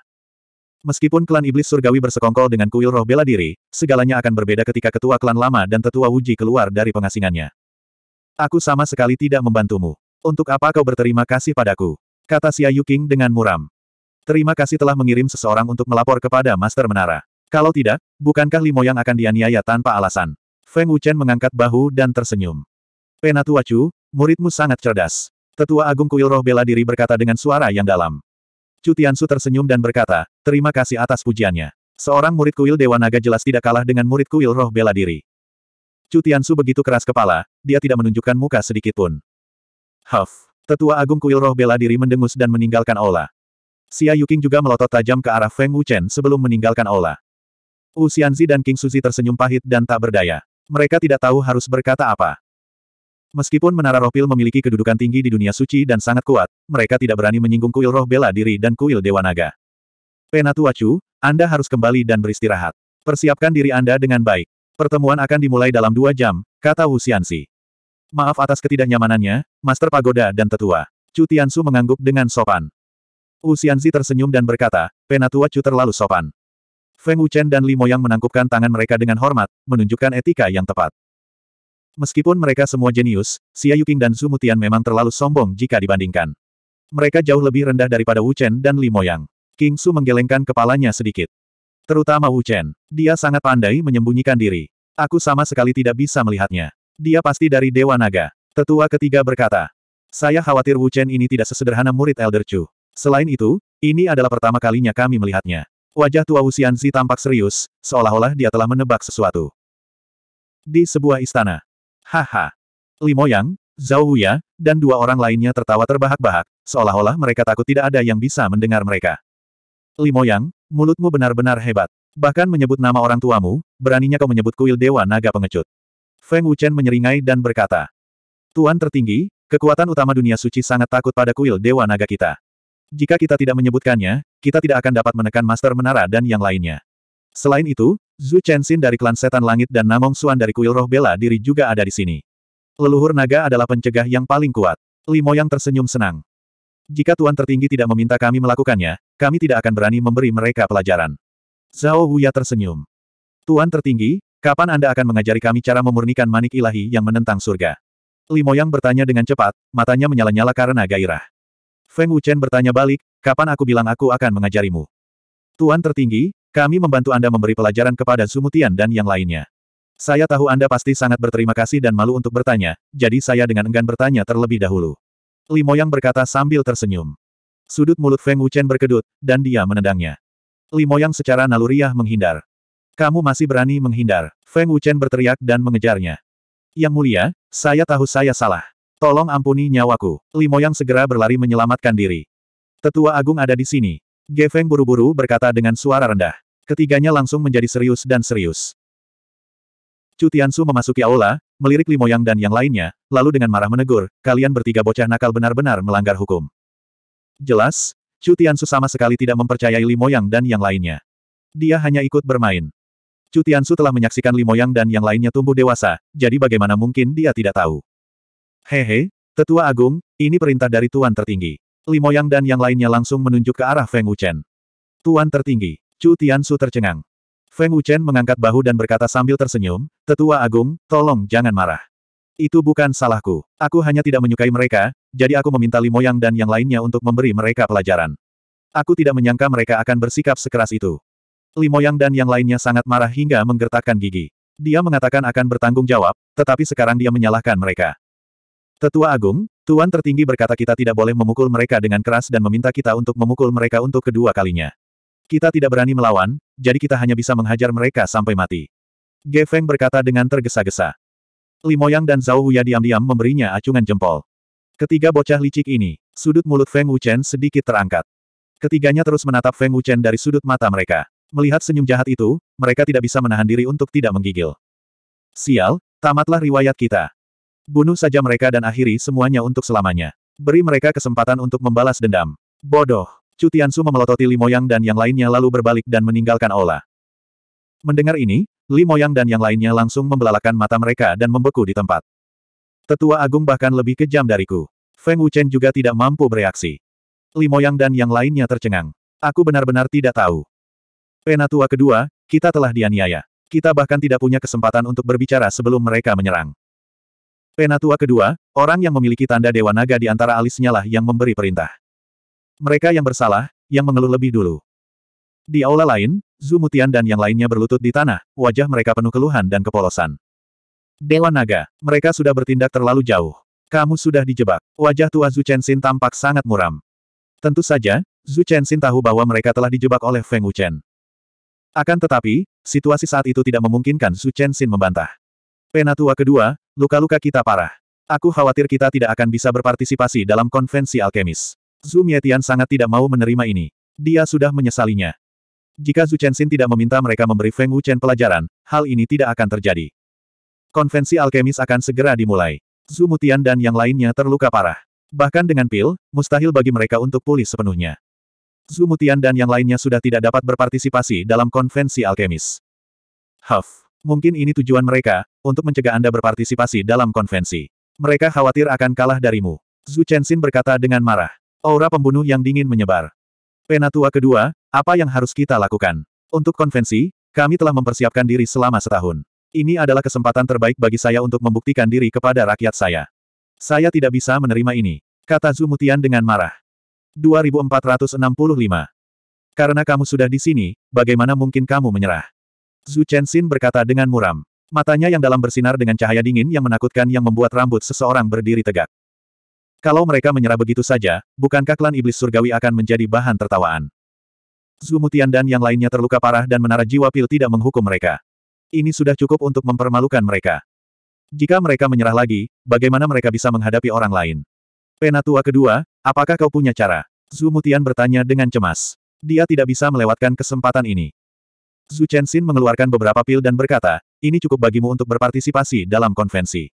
Meskipun klan iblis surgawi bersekongkol dengan kuil roh bela diri, segalanya akan berbeda ketika ketua klan lama dan tetua Wuji keluar dari pengasingannya. Aku sama sekali tidak membantumu. Untuk apa kau berterima kasih padaku? Kata Xia Yuking dengan muram. Terima kasih telah mengirim seseorang untuk melapor kepada Master Menara. Kalau tidak, bukankah Limo yang akan dianiaya tanpa alasan? Feng Wuchen mengangkat bahu dan tersenyum. Penatua Chu, muridmu sangat cerdas. Tetua Agung Kuil Roh Bela Diri berkata dengan suara yang dalam. Chu Tiansu tersenyum dan berkata, terima kasih atas pujiannya. Seorang murid kuil Dewa Naga jelas tidak kalah dengan murid kuil Roh Bela Diri. Chu Tiansu begitu keras kepala, dia tidak menunjukkan muka sedikitpun. Huff. Tetua Agung Kuil Roh Bela Diri mendengus dan meninggalkan Ola. Xia Yuking juga melotot tajam ke arah Feng Wuchen sebelum meninggalkan aula. Wu Xianzi dan King Suzi tersenyum pahit dan tak berdaya. Mereka tidak tahu harus berkata apa. Meskipun menara roh memiliki kedudukan tinggi di dunia suci dan sangat kuat, mereka tidak berani menyinggung kuil roh bela diri dan kuil dewa naga. Penatua Chu, Anda harus kembali dan beristirahat. Persiapkan diri Anda dengan baik. Pertemuan akan dimulai dalam dua jam, kata Wu Xianzi. Maaf atas ketidaknyamanannya, Master Pagoda dan Tetua. Chu Tiansu mengangguk dengan sopan. Wu tersenyum dan berkata, Penatua Chu terlalu sopan. Feng Wuchen dan Li Moyang menangkupkan tangan mereka dengan hormat, menunjukkan etika yang tepat. Meskipun mereka semua jenius, Xia Yuqing dan Su Mutian memang terlalu sombong jika dibandingkan. Mereka jauh lebih rendah daripada Wu Chen dan Li Moyang. King Su menggelengkan kepalanya sedikit. Terutama Wu Chen. Dia sangat pandai menyembunyikan diri. Aku sama sekali tidak bisa melihatnya. Dia pasti dari Dewa Naga. Tetua ketiga berkata. Saya khawatir Wu Chen ini tidak sesederhana murid Elder Chu. Selain itu, ini adalah pertama kalinya kami melihatnya. Wajah tua Usianzi tampak serius, seolah-olah dia telah menebak sesuatu. Di sebuah istana. Haha. Limoyang, Moyang, Zhao Huya, dan dua orang lainnya tertawa terbahak-bahak, seolah-olah mereka takut tidak ada yang bisa mendengar mereka. Limoyang, Moyang, mulutmu benar-benar hebat. Bahkan menyebut nama orang tuamu, beraninya kau menyebut kuil Dewa Naga Pengecut. Feng Wuchen menyeringai dan berkata, Tuan tertinggi, kekuatan utama dunia suci sangat takut pada kuil Dewa Naga kita. Jika kita tidak menyebutkannya, kita tidak akan dapat menekan Master Menara dan yang lainnya. Selain itu, Zhu Chenxin dari klan Setan Langit dan Namong Suan dari kuil roh bela diri juga ada di sini. Leluhur naga adalah pencegah yang paling kuat. Limo yang tersenyum senang. Jika Tuan Tertinggi tidak meminta kami melakukannya, kami tidak akan berani memberi mereka pelajaran. Zhao Huya tersenyum. Tuan Tertinggi, kapan Anda akan mengajari kami cara memurnikan manik ilahi yang menentang surga? Limo Yang bertanya dengan cepat, matanya menyala-nyala karena gairah. Feng Wuchen bertanya balik, kapan aku bilang aku akan mengajarimu? Tuan tertinggi, kami membantu Anda memberi pelajaran kepada Sumutian dan yang lainnya. Saya tahu Anda pasti sangat berterima kasih dan malu untuk bertanya, jadi saya dengan enggan bertanya terlebih dahulu. Li Yang berkata sambil tersenyum. Sudut mulut Feng Wuchen berkedut, dan dia menendangnya. Yang secara naluriah menghindar. Kamu masih berani menghindar. Feng Wuchen berteriak dan mengejarnya. Yang mulia, saya tahu saya salah. Tolong ampuni nyawaku. Limoyang segera berlari menyelamatkan diri. Tetua Agung ada di sini. Gefeng buru-buru berkata dengan suara rendah. Ketiganya langsung menjadi serius dan serius. Cutiansu memasuki aula, melirik Limoyang dan yang lainnya, lalu dengan marah menegur, kalian bertiga bocah nakal benar-benar melanggar hukum. Jelas, Cutiansu sama sekali tidak mempercayai Limoyang dan yang lainnya. Dia hanya ikut bermain. Cutiansu telah menyaksikan Limoyang dan yang lainnya tumbuh dewasa, jadi bagaimana mungkin dia tidak tahu. Hehe, Tetua Agung, ini perintah dari Tuan Tertinggi. Limoyang dan yang lainnya langsung menunjuk ke arah Feng Wuchen. Tuan Tertinggi, Chu Tiansu tercengang. Feng Wuchen mengangkat bahu dan berkata sambil tersenyum, Tetua Agung, tolong jangan marah. Itu bukan salahku. Aku hanya tidak menyukai mereka, jadi aku meminta Limoyang dan yang lainnya untuk memberi mereka pelajaran. Aku tidak menyangka mereka akan bersikap sekeras itu. Limoyang dan yang lainnya sangat marah hingga menggertakkan gigi. Dia mengatakan akan bertanggung jawab, tetapi sekarang dia menyalahkan mereka. Tetua Agung, Tuan tertinggi berkata kita tidak boleh memukul mereka dengan keras dan meminta kita untuk memukul mereka untuk kedua kalinya. Kita tidak berani melawan, jadi kita hanya bisa menghajar mereka sampai mati. Ge Feng berkata dengan tergesa-gesa. Limoyang dan Zhao Huya diam-diam memberinya acungan jempol. Ketiga bocah licik ini, sudut mulut Feng Wuchen sedikit terangkat. Ketiganya terus menatap Feng Wuchen dari sudut mata mereka. Melihat senyum jahat itu, mereka tidak bisa menahan diri untuk tidak menggigil. Sial, tamatlah riwayat kita. Bunuh saja mereka dan akhiri semuanya untuk selamanya. Beri mereka kesempatan untuk membalas dendam. Bodoh. Cutiansu memelototi Limoyang dan yang lainnya lalu berbalik dan meninggalkan Ola. Mendengar ini, Limoyang dan yang lainnya langsung membelalakan mata mereka dan membeku di tempat. Tetua agung bahkan lebih kejam dariku. Feng Wuchen juga tidak mampu bereaksi. Limoyang dan yang lainnya tercengang. Aku benar-benar tidak tahu. Penatua kedua, kita telah dianiaya. Kita bahkan tidak punya kesempatan untuk berbicara sebelum mereka menyerang. Penatua kedua, orang yang memiliki tanda Dewa Naga di antara alisnya lah yang memberi perintah. Mereka yang bersalah, yang mengeluh lebih dulu. Di aula lain, Zumutian dan yang lainnya berlutut di tanah, wajah mereka penuh keluhan dan kepolosan. Dewa Naga, mereka sudah bertindak terlalu jauh. Kamu sudah dijebak. Wajah tua Zhu Chen tampak sangat muram. Tentu saja, Zhu Chen tahu bahwa mereka telah dijebak oleh Feng Wuchen. Akan tetapi, situasi saat itu tidak memungkinkan Zhu Chen membantah. Penatua kedua, Luka-luka kita parah. Aku khawatir kita tidak akan bisa berpartisipasi dalam konvensi alkemis. Zhu Mietian sangat tidak mau menerima ini. Dia sudah menyesalinya. Jika Zhu Chenxin tidak meminta mereka memberi Feng Wuchen pelajaran, hal ini tidak akan terjadi. Konvensi alkemis akan segera dimulai. Zhu Mutian dan yang lainnya terluka parah. Bahkan dengan pil, mustahil bagi mereka untuk pulih sepenuhnya. Zhu Mutian dan yang lainnya sudah tidak dapat berpartisipasi dalam konvensi alkemis. Huff, mungkin ini tujuan mereka, untuk mencegah Anda berpartisipasi dalam konvensi. Mereka khawatir akan kalah darimu. Zhu Chenxin berkata dengan marah. Aura pembunuh yang dingin menyebar. Penatua kedua, apa yang harus kita lakukan? Untuk konvensi, kami telah mempersiapkan diri selama setahun. Ini adalah kesempatan terbaik bagi saya untuk membuktikan diri kepada rakyat saya. Saya tidak bisa menerima ini, kata Zhu Mutian dengan marah. 2465. Karena kamu sudah di sini, bagaimana mungkin kamu menyerah? Zhu Chenxin berkata dengan muram. Matanya yang dalam bersinar dengan cahaya dingin yang menakutkan yang membuat rambut seseorang berdiri tegak. Kalau mereka menyerah begitu saja, bukankah klan iblis surgawi akan menjadi bahan tertawaan? Zumutian dan yang lainnya terluka parah dan menara jiwa pil tidak menghukum mereka. Ini sudah cukup untuk mempermalukan mereka. Jika mereka menyerah lagi, bagaimana mereka bisa menghadapi orang lain? Penatua kedua, apakah kau punya cara? Zumutian bertanya dengan cemas. Dia tidak bisa melewatkan kesempatan ini. Zhu Chenxin mengeluarkan beberapa pil dan berkata, ini cukup bagimu untuk berpartisipasi dalam konvensi.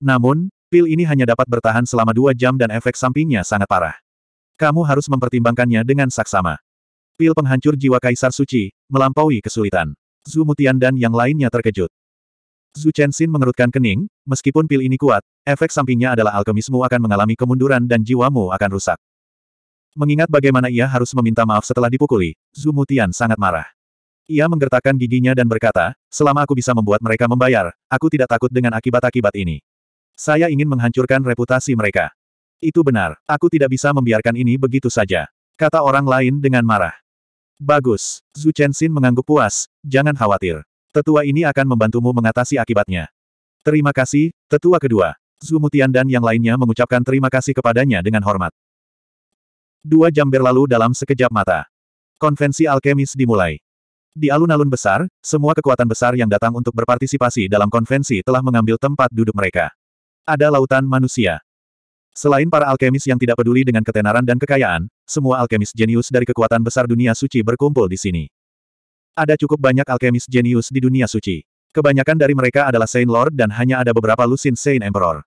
Namun, pil ini hanya dapat bertahan selama dua jam dan efek sampingnya sangat parah. Kamu harus mempertimbangkannya dengan saksama. Pil penghancur jiwa Kaisar Suci, melampaui kesulitan. Zhu Mutian dan yang lainnya terkejut. Zhu Chenxin mengerutkan kening, meskipun pil ini kuat, efek sampingnya adalah alkemismu akan mengalami kemunduran dan jiwamu akan rusak. Mengingat bagaimana ia harus meminta maaf setelah dipukuli, Zhu Mutian sangat marah. Ia menggertakkan giginya dan berkata, selama aku bisa membuat mereka membayar, aku tidak takut dengan akibat-akibat ini. Saya ingin menghancurkan reputasi mereka. Itu benar, aku tidak bisa membiarkan ini begitu saja. Kata orang lain dengan marah. Bagus, Zhu Chenxin mengangguk puas, jangan khawatir. Tetua ini akan membantumu mengatasi akibatnya. Terima kasih, tetua kedua. Zhu Mutian dan yang lainnya mengucapkan terima kasih kepadanya dengan hormat. Dua jam berlalu dalam sekejap mata. Konvensi alkemis dimulai. Di alun-alun besar, semua kekuatan besar yang datang untuk berpartisipasi dalam konvensi telah mengambil tempat duduk mereka. Ada lautan manusia. Selain para alkemis yang tidak peduli dengan ketenaran dan kekayaan, semua alkemis jenius dari kekuatan besar dunia suci berkumpul di sini. Ada cukup banyak alkemis jenius di dunia suci. Kebanyakan dari mereka adalah Saint Lord dan hanya ada beberapa lusin Saint Emperor.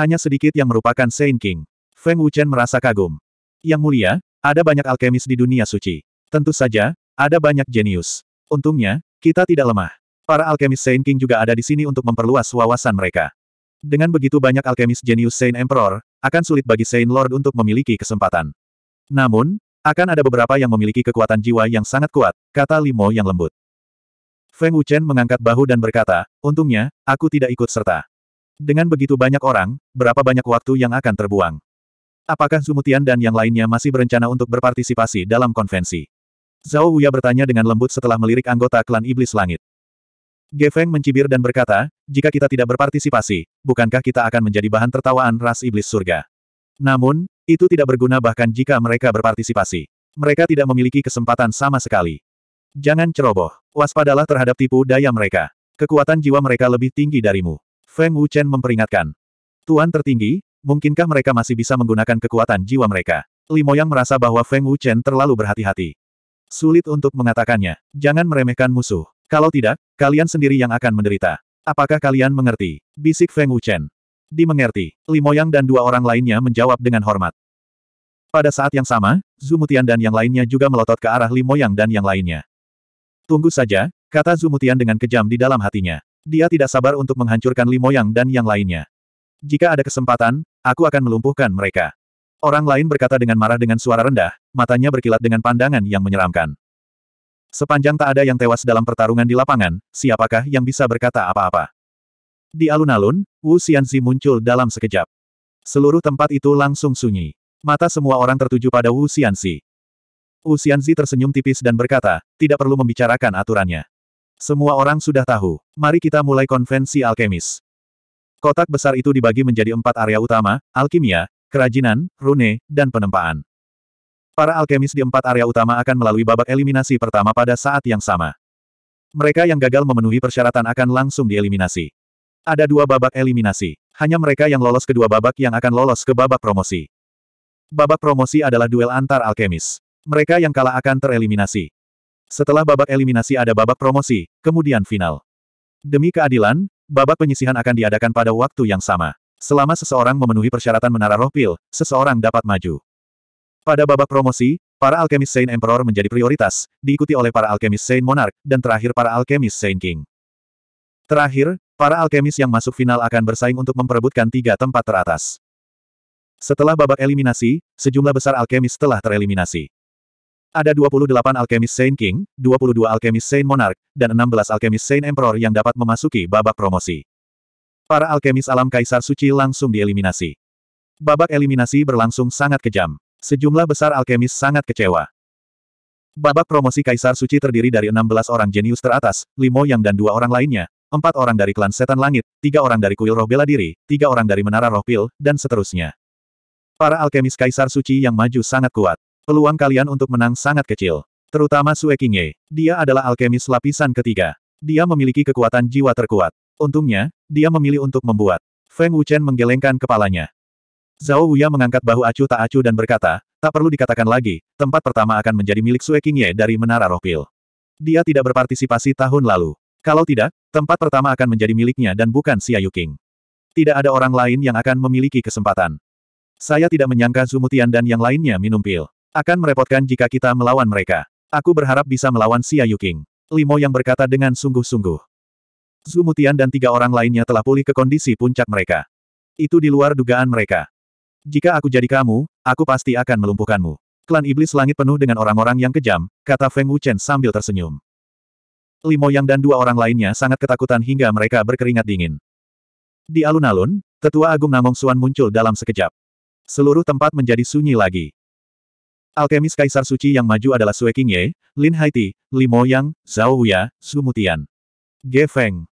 Hanya sedikit yang merupakan Saint King. Feng Wuchen merasa kagum. Yang mulia, ada banyak alkemis di dunia suci. Tentu saja, ada banyak jenius. Untungnya, kita tidak lemah. Para alkemis Saint King juga ada di sini untuk memperluas wawasan mereka. Dengan begitu banyak alkemis jenius Saint Emperor, akan sulit bagi Saint Lord untuk memiliki kesempatan. Namun, akan ada beberapa yang memiliki kekuatan jiwa yang sangat kuat, kata Limo yang lembut. Feng Wuchen mengangkat bahu dan berkata, untungnya, aku tidak ikut serta. Dengan begitu banyak orang, berapa banyak waktu yang akan terbuang? Apakah Zumutian dan yang lainnya masih berencana untuk berpartisipasi dalam konvensi? Zhao Wuya bertanya dengan lembut setelah melirik anggota klan Iblis Langit. Ge Feng mencibir dan berkata, jika kita tidak berpartisipasi, bukankah kita akan menjadi bahan tertawaan ras Iblis Surga? Namun, itu tidak berguna bahkan jika mereka berpartisipasi. Mereka tidak memiliki kesempatan sama sekali. Jangan ceroboh. Waspadalah terhadap tipu daya mereka. Kekuatan jiwa mereka lebih tinggi darimu. Feng Wuchen memperingatkan. Tuan tertinggi, mungkinkah mereka masih bisa menggunakan kekuatan jiwa mereka? Limoyang merasa bahwa Feng Wuchen terlalu berhati-hati. Sulit untuk mengatakannya. Jangan meremehkan musuh. Kalau tidak, kalian sendiri yang akan menderita. Apakah kalian mengerti? Bisik Feng Wuchen. Dimengerti. Limoyang dan dua orang lainnya menjawab dengan hormat. Pada saat yang sama, Zumutian dan yang lainnya juga melotot ke arah Limoyang dan yang lainnya. Tunggu saja, kata Zumutian dengan kejam di dalam hatinya. Dia tidak sabar untuk menghancurkan Limoyang dan yang lainnya. Jika ada kesempatan, aku akan melumpuhkan mereka. Orang lain berkata dengan marah dengan suara rendah, matanya berkilat dengan pandangan yang menyeramkan. Sepanjang tak ada yang tewas dalam pertarungan di lapangan, siapakah yang bisa berkata apa-apa? Di alun-alun, Wu Xianzi muncul dalam sekejap. Seluruh tempat itu langsung sunyi. Mata semua orang tertuju pada Wu Xianzi. Wu Xianzi tersenyum tipis dan berkata, tidak perlu membicarakan aturannya. Semua orang sudah tahu. Mari kita mulai konvensi alkemis. Kotak besar itu dibagi menjadi empat area utama, alkimia, kerajinan, rune, dan penempaan. Para alkemis di empat area utama akan melalui babak eliminasi pertama pada saat yang sama. Mereka yang gagal memenuhi persyaratan akan langsung dieliminasi. Ada dua babak eliminasi. Hanya mereka yang lolos kedua babak yang akan lolos ke babak promosi. Babak promosi adalah duel antar alkemis. Mereka yang kalah akan tereliminasi. Setelah babak eliminasi ada babak promosi, kemudian final. Demi keadilan, babak penyisihan akan diadakan pada waktu yang sama. Selama seseorang memenuhi persyaratan menara roh pil, seseorang dapat maju. Pada babak promosi, para alkemis Saint Emperor menjadi prioritas, diikuti oleh para alkemis Saint Monarch, dan terakhir para alkemis Saint King. Terakhir, para alkemis yang masuk final akan bersaing untuk memperebutkan tiga tempat teratas. Setelah babak eliminasi, sejumlah besar alkemis telah tereliminasi. Ada 28 alkemis Saint King, 22 alkemis Saint Monarch, dan 16 alkemis Saint Emperor yang dapat memasuki babak promosi. Para alkemis alam Kaisar Suci langsung dieliminasi. Babak eliminasi berlangsung sangat kejam. Sejumlah besar alkemis sangat kecewa. Babak promosi Kaisar Suci terdiri dari 16 orang jenius teratas, Limo Yang dan dua orang lainnya, empat orang dari klan Setan Langit, tiga orang dari Kuil Roh Bela Diri, tiga orang dari Menara Roh Pil, dan seterusnya. Para alkemis Kaisar Suci yang maju sangat kuat. Peluang kalian untuk menang sangat kecil. Terutama Sue Qingye. Dia adalah alkemis lapisan ketiga. Dia memiliki kekuatan jiwa terkuat. Untungnya, dia memilih untuk membuat. Feng Wuchen menggelengkan kepalanya. Zhao Wuya mengangkat bahu acu tak acu dan berkata, tak perlu dikatakan lagi, tempat pertama akan menjadi milik Sue Qingye dari Menara Roh Dia tidak berpartisipasi tahun lalu. Kalau tidak, tempat pertama akan menjadi miliknya dan bukan Xia King. Tidak ada orang lain yang akan memiliki kesempatan. Saya tidak menyangka Zumutian dan yang lainnya minum pil. Akan merepotkan jika kita melawan mereka. Aku berharap bisa melawan Xia King. Limo yang berkata dengan sungguh-sungguh. Zumutian dan tiga orang lainnya telah pulih ke kondisi puncak mereka. Itu di luar dugaan mereka. Jika aku jadi kamu, aku pasti akan melumpuhkanmu. Klan Iblis Langit penuh dengan orang-orang yang kejam, kata Feng Wuchen sambil tersenyum. Limo Yang dan dua orang lainnya sangat ketakutan hingga mereka berkeringat dingin. Di alun-alun, Tetua Agung Namong Suan muncul dalam sekejap. Seluruh tempat menjadi sunyi lagi. Alkemis Kaisar Suci yang maju adalah Sue Ye, Lin Haiti, Limo Yang, Zhao Huya, Zumutian, Ge Feng.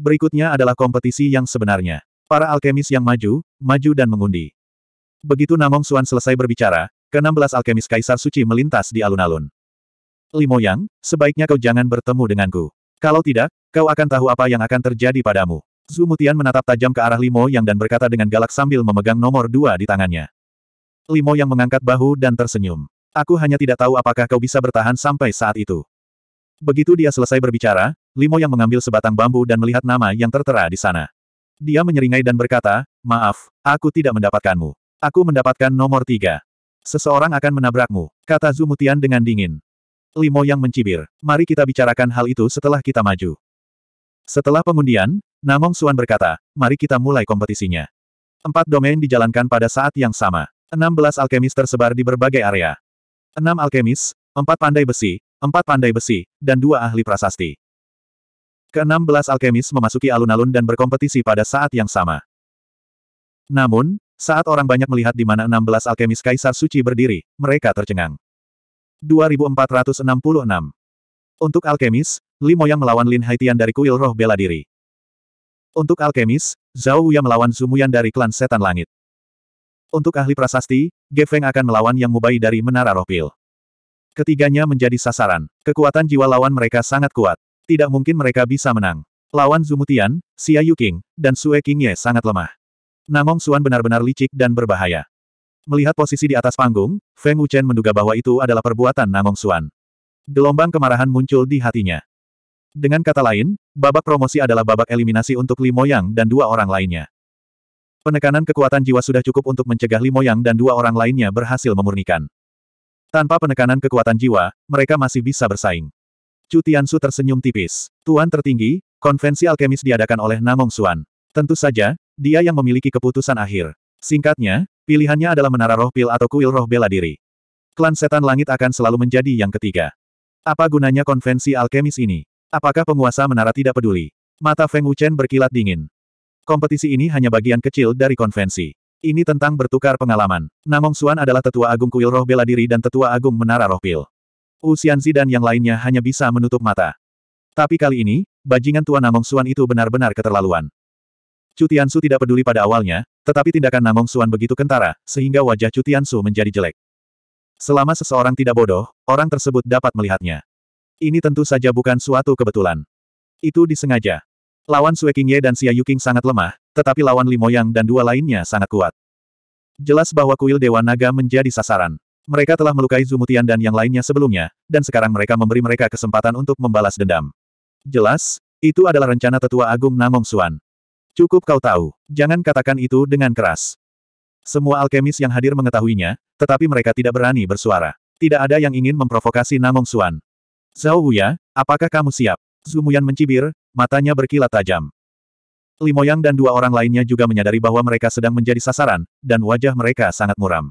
Berikutnya adalah kompetisi yang sebenarnya. Para alkemis yang maju, maju dan mengundi. Begitu Namong Suan selesai berbicara, ke-16 alkemis Kaisar Suci melintas di alun-alun. Limoyang, sebaiknya kau jangan bertemu denganku. Kalau tidak, kau akan tahu apa yang akan terjadi padamu. Zumutian menatap tajam ke arah Limo Yang dan berkata dengan galak sambil memegang nomor dua di tangannya. Limo Yang mengangkat bahu dan tersenyum. Aku hanya tidak tahu apakah kau bisa bertahan sampai saat itu. Begitu dia selesai berbicara, Limo yang mengambil sebatang bambu dan melihat nama yang tertera di sana. Dia menyeringai dan berkata, maaf, aku tidak mendapatkanmu. Aku mendapatkan nomor tiga. Seseorang akan menabrakmu, kata Zumutian dengan dingin. Limo yang mencibir, mari kita bicarakan hal itu setelah kita maju. Setelah pengundian, Namong Suan berkata, mari kita mulai kompetisinya. Empat domain dijalankan pada saat yang sama. Enam belas alkemis tersebar di berbagai area. Enam alkemis, empat pandai besi, empat pandai besi, dan dua ahli prasasti. Ke-16 alkemis memasuki alun-alun dan berkompetisi pada saat yang sama. Namun, saat orang banyak melihat di mana 16 alkemis Kaisar Suci berdiri, mereka tercengang. 2466 Untuk alkemis, Li Moyang melawan Lin Haitian dari kuil roh bela diri. Untuk alkemis, Zhao Wuya melawan Zumuyan dari klan setan langit. Untuk ahli prasasti, Ge Feng akan melawan Yang Mubai dari Menara Roh Pil. Ketiganya menjadi sasaran. Kekuatan jiwa lawan mereka sangat kuat tidak mungkin mereka bisa menang. Lawan Zumutian, Xia Yuqing, dan Sue Qingye sangat lemah. Namong Suan benar-benar licik dan berbahaya. Melihat posisi di atas panggung, Feng Wuchen menduga bahwa itu adalah perbuatan Namong Suan. Gelombang kemarahan muncul di hatinya. Dengan kata lain, babak promosi adalah babak eliminasi untuk Li Moyang dan dua orang lainnya. Penekanan kekuatan jiwa sudah cukup untuk mencegah Li Moyang dan dua orang lainnya berhasil memurnikan. Tanpa penekanan kekuatan jiwa, mereka masih bisa bersaing. Chu Tiansu tersenyum tipis. Tuan tertinggi, konvensi alkemis diadakan oleh Namong Suan. Tentu saja, dia yang memiliki keputusan akhir. Singkatnya, pilihannya adalah menara roh pil atau kuil roh bela diri. Klan setan langit akan selalu menjadi yang ketiga. Apa gunanya konvensi alkemis ini? Apakah penguasa menara tidak peduli? Mata Feng Wuchen berkilat dingin. Kompetisi ini hanya bagian kecil dari konvensi. Ini tentang bertukar pengalaman. Namong Suan adalah tetua agung kuil roh bela diri dan tetua agung menara roh pil. Usianzi dan yang lainnya hanya bisa menutup mata. Tapi kali ini, bajingan tua Namong Suan itu benar-benar keterlaluan. Cutiansu tidak peduli pada awalnya, tetapi tindakan Namong Suan begitu kentara, sehingga wajah Cutiansu menjadi jelek. Selama seseorang tidak bodoh, orang tersebut dapat melihatnya. Ini tentu saja bukan suatu kebetulan. Itu disengaja. Lawan Sue Qingye dan Xia Yuking sangat lemah, tetapi lawan Limoyang dan dua lainnya sangat kuat. Jelas bahwa kuil Dewa Naga menjadi sasaran. Mereka telah melukai Zumutian dan yang lainnya sebelumnya, dan sekarang mereka memberi mereka kesempatan untuk membalas dendam. Jelas, itu adalah rencana tetua agung Namong Suan. Cukup kau tahu, jangan katakan itu dengan keras. Semua alkemis yang hadir mengetahuinya, tetapi mereka tidak berani bersuara. Tidak ada yang ingin memprovokasi Namong Suan. Zhao Huya, apakah kamu siap? Zumuyan mencibir, matanya berkilat tajam. Limoyang dan dua orang lainnya juga menyadari bahwa mereka sedang menjadi sasaran, dan wajah mereka sangat muram.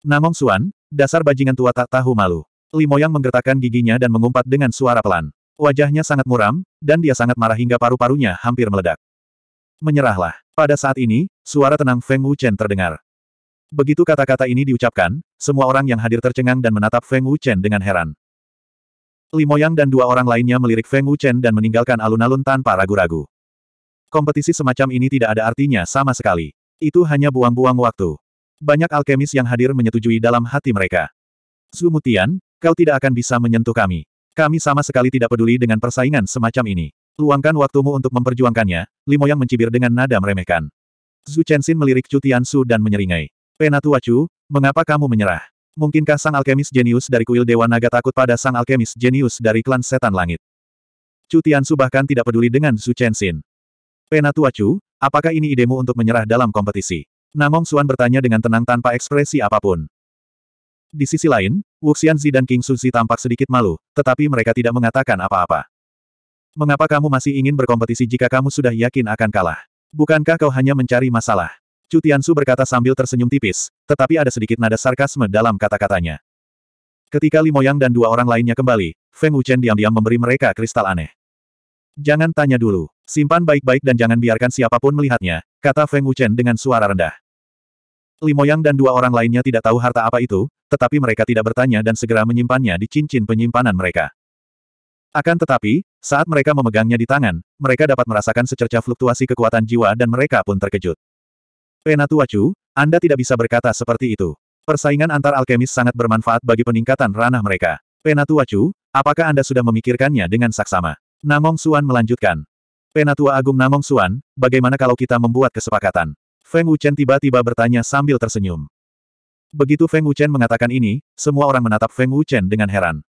Namong Suan, dasar bajingan tua tak tahu malu. Limoyang menggertakkan giginya dan mengumpat dengan suara pelan. Wajahnya sangat muram, dan dia sangat marah hingga paru-parunya hampir meledak. Menyerahlah. Pada saat ini, suara tenang Feng Wuchen terdengar. Begitu kata-kata ini diucapkan, semua orang yang hadir tercengang dan menatap Feng Wuchen dengan heran. Limoyang dan dua orang lainnya melirik Feng Wuchen dan meninggalkan alun-alun tanpa ragu-ragu. Kompetisi semacam ini tidak ada artinya sama sekali. Itu hanya buang-buang waktu. Banyak alkemis yang hadir menyetujui dalam hati mereka. Sumutian, kau tidak akan bisa menyentuh kami. Kami sama sekali tidak peduli dengan persaingan semacam ini. Luangkan waktumu untuk memperjuangkannya, yang mencibir dengan nada meremehkan. Zhu Chenxin melirik Su dan menyeringai. Penatua Chu, mengapa kamu menyerah? Mungkinkah sang alkemis jenius dari kuil Dewa Naga takut pada sang alkemis jenius dari klan setan langit? Su bahkan tidak peduli dengan Zhu Chenxin. Penatua Chu, apakah ini idemu untuk menyerah dalam kompetisi? Namong Xuan bertanya dengan tenang tanpa ekspresi apapun. Di sisi lain, Wu Xianzi dan King Suzi tampak sedikit malu, tetapi mereka tidak mengatakan apa-apa. Mengapa kamu masih ingin berkompetisi jika kamu sudah yakin akan kalah? Bukankah kau hanya mencari masalah? Cutiansu berkata sambil tersenyum tipis, tetapi ada sedikit nada sarkasme dalam kata-katanya. Ketika Li Moyang dan dua orang lainnya kembali, Feng Wuchen diam-diam memberi mereka kristal aneh. Jangan tanya dulu. Simpan baik-baik dan jangan biarkan siapapun melihatnya, kata Feng Wuchen dengan suara rendah. Limoyang dan dua orang lainnya tidak tahu harta apa itu, tetapi mereka tidak bertanya dan segera menyimpannya di cincin penyimpanan mereka. Akan tetapi, saat mereka memegangnya di tangan, mereka dapat merasakan secerca fluktuasi kekuatan jiwa dan mereka pun terkejut. Penatuacu, Anda tidak bisa berkata seperti itu. Persaingan antar alkemis sangat bermanfaat bagi peningkatan ranah mereka. Penatuacu, apakah Anda sudah memikirkannya dengan saksama? Namong Suan melanjutkan. Penatua Agung Namong Suan, bagaimana kalau kita membuat kesepakatan? Feng Wuchen tiba-tiba bertanya sambil tersenyum. Begitu Feng Wuchen mengatakan ini, semua orang menatap Feng Wuchen dengan heran.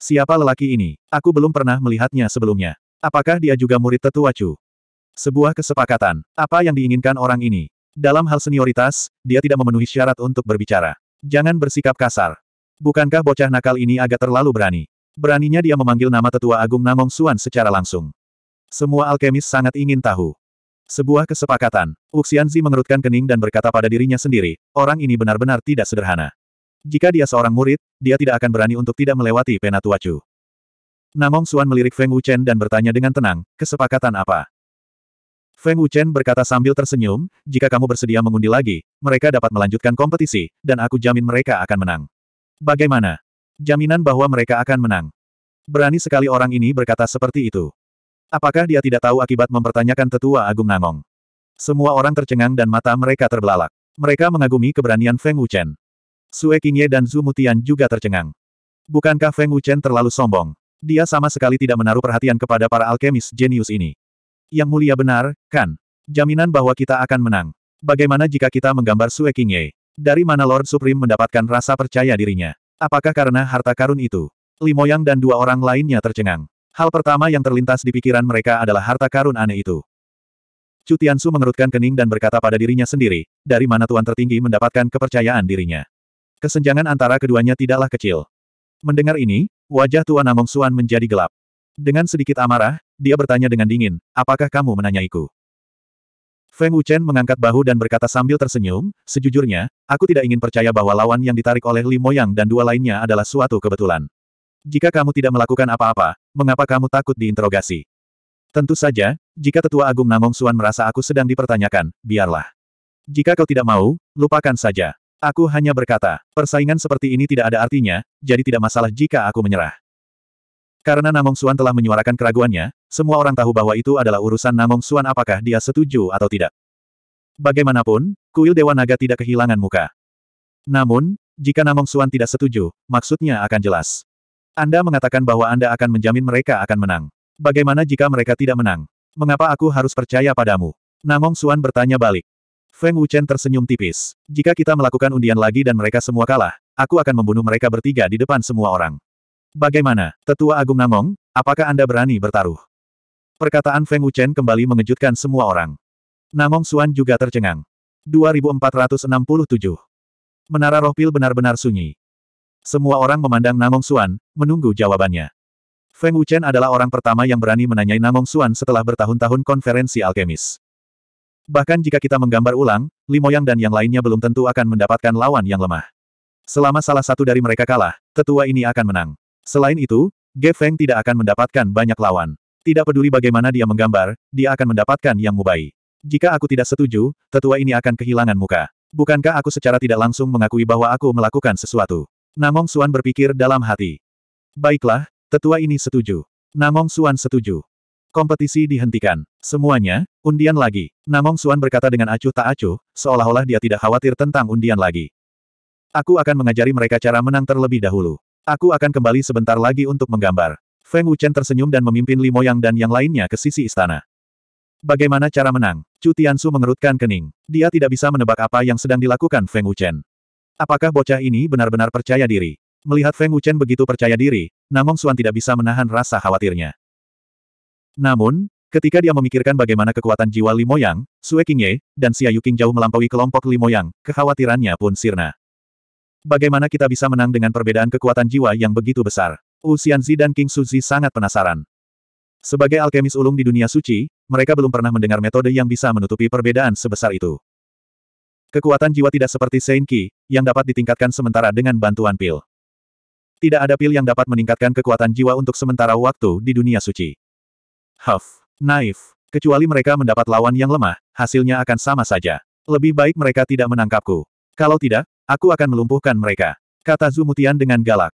Siapa lelaki ini? Aku belum pernah melihatnya sebelumnya. Apakah dia juga murid tetua Chu? Sebuah kesepakatan. Apa yang diinginkan orang ini? Dalam hal senioritas, dia tidak memenuhi syarat untuk berbicara. Jangan bersikap kasar. Bukankah bocah nakal ini agak terlalu berani? Beraninya dia memanggil nama tetua agung Namong Suan secara langsung. Semua alkemis sangat ingin tahu. Sebuah kesepakatan, Uxianzi mengerutkan kening dan berkata pada dirinya sendiri, orang ini benar-benar tidak sederhana. Jika dia seorang murid, dia tidak akan berani untuk tidak melewati penatuacu. Namong Xuan melirik Feng Wuchen dan bertanya dengan tenang, kesepakatan apa? Feng Wuchen berkata sambil tersenyum, jika kamu bersedia mengundi lagi, mereka dapat melanjutkan kompetisi, dan aku jamin mereka akan menang. Bagaimana? Jaminan bahwa mereka akan menang. Berani sekali orang ini berkata seperti itu. Apakah dia tidak tahu akibat mempertanyakan tetua Agung Nangong? Semua orang tercengang dan mata mereka terbelalak. Mereka mengagumi keberanian Feng Wuchen. Sue Qingye dan Zhu Mutian juga tercengang. Bukankah Feng Wuchen terlalu sombong? Dia sama sekali tidak menaruh perhatian kepada para alkemis jenius ini. Yang mulia benar, kan? Jaminan bahwa kita akan menang. Bagaimana jika kita menggambar Sue Qingye? Dari mana Lord Supreme mendapatkan rasa percaya dirinya? Apakah karena harta karun itu? Limoyang dan dua orang lainnya tercengang. Hal pertama yang terlintas di pikiran mereka adalah harta karun aneh itu. Cutiansu mengerutkan kening dan berkata pada dirinya sendiri, dari mana Tuan Tertinggi mendapatkan kepercayaan dirinya. Kesenjangan antara keduanya tidaklah kecil. Mendengar ini, wajah Tuan Among Suan menjadi gelap. Dengan sedikit amarah, dia bertanya dengan dingin, apakah kamu menanyaiku? Feng Wuchen mengangkat bahu dan berkata sambil tersenyum, sejujurnya, aku tidak ingin percaya bahwa lawan yang ditarik oleh Li Moyang dan dua lainnya adalah suatu kebetulan. Jika kamu tidak melakukan apa-apa, mengapa kamu takut diinterogasi? Tentu saja, jika Tetua Agung Namong Suan merasa aku sedang dipertanyakan, biarlah. Jika kau tidak mau, lupakan saja. Aku hanya berkata, persaingan seperti ini tidak ada artinya, jadi tidak masalah jika aku menyerah. Karena Namong Suan telah menyuarakan keraguannya, semua orang tahu bahwa itu adalah urusan Namong Suan apakah dia setuju atau tidak. Bagaimanapun, kuil Dewa Naga tidak kehilangan muka. Namun, jika Namong Suan tidak setuju, maksudnya akan jelas. Anda mengatakan bahwa Anda akan menjamin mereka akan menang. Bagaimana jika mereka tidak menang? Mengapa aku harus percaya padamu? Namong Suan bertanya balik. Feng Wuchen tersenyum tipis. Jika kita melakukan undian lagi dan mereka semua kalah, aku akan membunuh mereka bertiga di depan semua orang. Bagaimana, Tetua Agung Namong, apakah Anda berani bertaruh? Perkataan Feng Wuchen kembali mengejutkan semua orang. Namong Suan juga tercengang. 2467 Menara Roh Pil benar-benar sunyi. Semua orang memandang Namong Suan, menunggu jawabannya. Feng Wuchen adalah orang pertama yang berani menanyai Namong Suan setelah bertahun-tahun konferensi alkemis. Bahkan jika kita menggambar ulang, Limoyang dan yang lainnya belum tentu akan mendapatkan lawan yang lemah. Selama salah satu dari mereka kalah, tetua ini akan menang. Selain itu, Ge Feng tidak akan mendapatkan banyak lawan. Tidak peduli bagaimana dia menggambar, dia akan mendapatkan yang mubai. Jika aku tidak setuju, tetua ini akan kehilangan muka. Bukankah aku secara tidak langsung mengakui bahwa aku melakukan sesuatu? Namong Suan berpikir dalam hati. Baiklah, tetua ini setuju. Namong Suan setuju. Kompetisi dihentikan. Semuanya, undian lagi. Namong Suan berkata dengan acuh tak acuh, seolah-olah dia tidak khawatir tentang undian lagi. Aku akan mengajari mereka cara menang terlebih dahulu. Aku akan kembali sebentar lagi untuk menggambar. Feng Wuchen tersenyum dan memimpin Li Moyang dan yang lainnya ke sisi istana. Bagaimana cara menang? Chu Tiansu mengerutkan kening. Dia tidak bisa menebak apa yang sedang dilakukan Feng Wuchen. Apakah bocah ini benar-benar percaya diri? Melihat Feng Wuchen begitu percaya diri, Namong Suan tidak bisa menahan rasa khawatirnya. Namun, ketika dia memikirkan bagaimana kekuatan jiwa Limoyang, Sue Qingye, dan Xia Yuqing jauh melampaui kelompok Limoyang, kekhawatirannya pun sirna. Bagaimana kita bisa menang dengan perbedaan kekuatan jiwa yang begitu besar? Wu Xianzi dan King Suzi sangat penasaran. Sebagai alkemis ulung di dunia suci, mereka belum pernah mendengar metode yang bisa menutupi perbedaan sebesar itu. Kekuatan jiwa tidak seperti Saint Ki, yang dapat ditingkatkan sementara dengan bantuan pil. Tidak ada pil yang dapat meningkatkan kekuatan jiwa untuk sementara waktu di dunia suci. Huff, naif. Kecuali mereka mendapat lawan yang lemah, hasilnya akan sama saja. Lebih baik mereka tidak menangkapku. Kalau tidak, aku akan melumpuhkan mereka. Kata Zumutian dengan galak.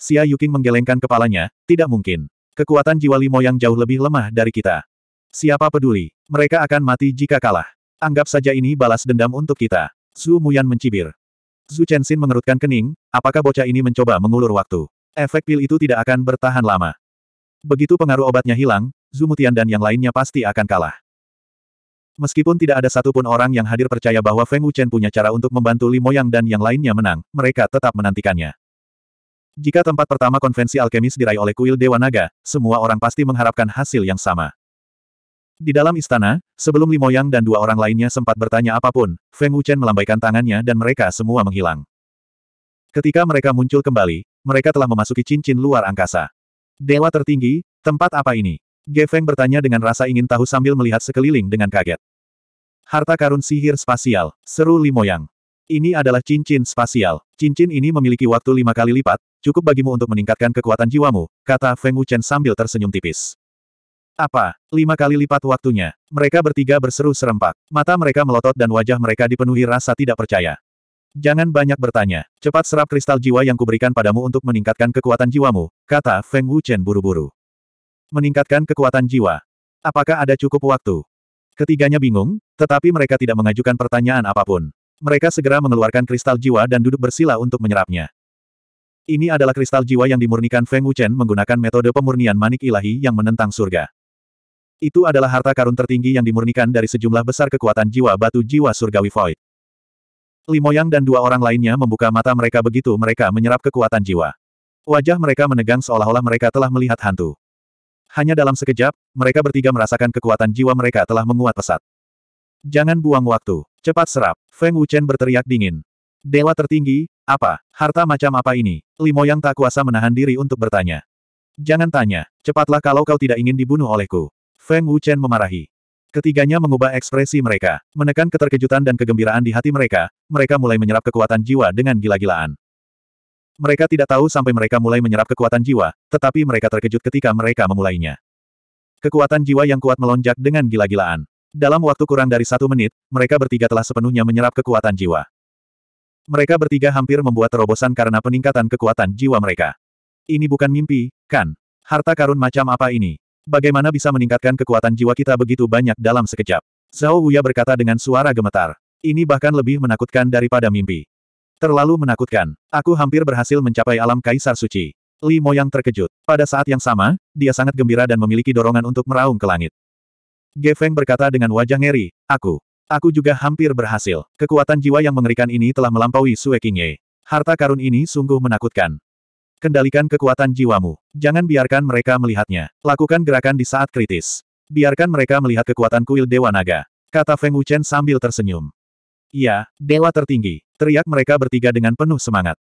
Xia Yuking menggelengkan kepalanya, tidak mungkin. Kekuatan jiwa Limo yang jauh lebih lemah dari kita. Siapa peduli, mereka akan mati jika kalah. Anggap saja ini balas dendam untuk kita. Zhu Muyan mencibir. Zhu Chenxin mengerutkan kening, apakah bocah ini mencoba mengulur waktu? Efek pil itu tidak akan bertahan lama. Begitu pengaruh obatnya hilang, Zhu Mutian dan yang lainnya pasti akan kalah. Meskipun tidak ada satupun orang yang hadir percaya bahwa Feng Wuchen punya cara untuk membantu Limoyang dan yang lainnya menang, mereka tetap menantikannya. Jika tempat pertama konvensi alkemis diraih oleh kuil Dewa Naga, semua orang pasti mengharapkan hasil yang sama. Di dalam istana, sebelum Limoyang dan dua orang lainnya sempat bertanya apapun, Feng Wuchen melambaikan tangannya dan mereka semua menghilang. Ketika mereka muncul kembali, mereka telah memasuki cincin luar angkasa. Dewa tertinggi, tempat apa ini? Ge Feng bertanya dengan rasa ingin tahu sambil melihat sekeliling dengan kaget. Harta karun sihir spasial, seru Limoyang. Ini adalah cincin spasial. Cincin ini memiliki waktu lima kali lipat, cukup bagimu untuk meningkatkan kekuatan jiwamu, kata Feng Wuchen sambil tersenyum tipis. Apa? Lima kali lipat waktunya. Mereka bertiga berseru serempak. Mata mereka melotot dan wajah mereka dipenuhi rasa tidak percaya. Jangan banyak bertanya. Cepat serap kristal jiwa yang kuberikan padamu untuk meningkatkan kekuatan jiwamu, kata Feng Wuchen buru-buru. Meningkatkan kekuatan jiwa. Apakah ada cukup waktu? Ketiganya bingung, tetapi mereka tidak mengajukan pertanyaan apapun. Mereka segera mengeluarkan kristal jiwa dan duduk bersila untuk menyerapnya. Ini adalah kristal jiwa yang dimurnikan Feng Wuchen menggunakan metode pemurnian manik ilahi yang menentang surga. Itu adalah harta karun tertinggi yang dimurnikan dari sejumlah besar kekuatan jiwa batu jiwa surgawi void. Limoyang dan dua orang lainnya membuka mata mereka begitu mereka menyerap kekuatan jiwa. Wajah mereka menegang seolah-olah mereka telah melihat hantu. Hanya dalam sekejap, mereka bertiga merasakan kekuatan jiwa mereka telah menguat pesat. Jangan buang waktu. Cepat serap. Feng Wuchen berteriak dingin. Dewa tertinggi, apa? Harta macam apa ini? Limoyang tak kuasa menahan diri untuk bertanya. Jangan tanya. Cepatlah kalau kau tidak ingin dibunuh olehku. Feng Wuchen memarahi. Ketiganya mengubah ekspresi mereka, menekan keterkejutan dan kegembiraan di hati mereka, mereka mulai menyerap kekuatan jiwa dengan gila-gilaan. Mereka tidak tahu sampai mereka mulai menyerap kekuatan jiwa, tetapi mereka terkejut ketika mereka memulainya. Kekuatan jiwa yang kuat melonjak dengan gila-gilaan. Dalam waktu kurang dari satu menit, mereka bertiga telah sepenuhnya menyerap kekuatan jiwa. Mereka bertiga hampir membuat terobosan karena peningkatan kekuatan jiwa mereka. Ini bukan mimpi, kan? Harta karun macam apa ini? Bagaimana bisa meningkatkan kekuatan jiwa kita begitu banyak dalam sekejap? Zhao Wuya berkata dengan suara gemetar. Ini bahkan lebih menakutkan daripada mimpi. Terlalu menakutkan. Aku hampir berhasil mencapai alam kaisar suci. Li Moyang terkejut. Pada saat yang sama, dia sangat gembira dan memiliki dorongan untuk meraung ke langit. Ge Feng berkata dengan wajah ngeri, Aku. Aku juga hampir berhasil. Kekuatan jiwa yang mengerikan ini telah melampaui Sue Qingye. Harta karun ini sungguh menakutkan. Kendalikan kekuatan jiwamu. Jangan biarkan mereka melihatnya. Lakukan gerakan di saat kritis. Biarkan mereka melihat kekuatan kuil Dewa Naga. Kata Feng Wuchen sambil tersenyum. Ya, Dewa tertinggi. Teriak mereka bertiga dengan penuh semangat.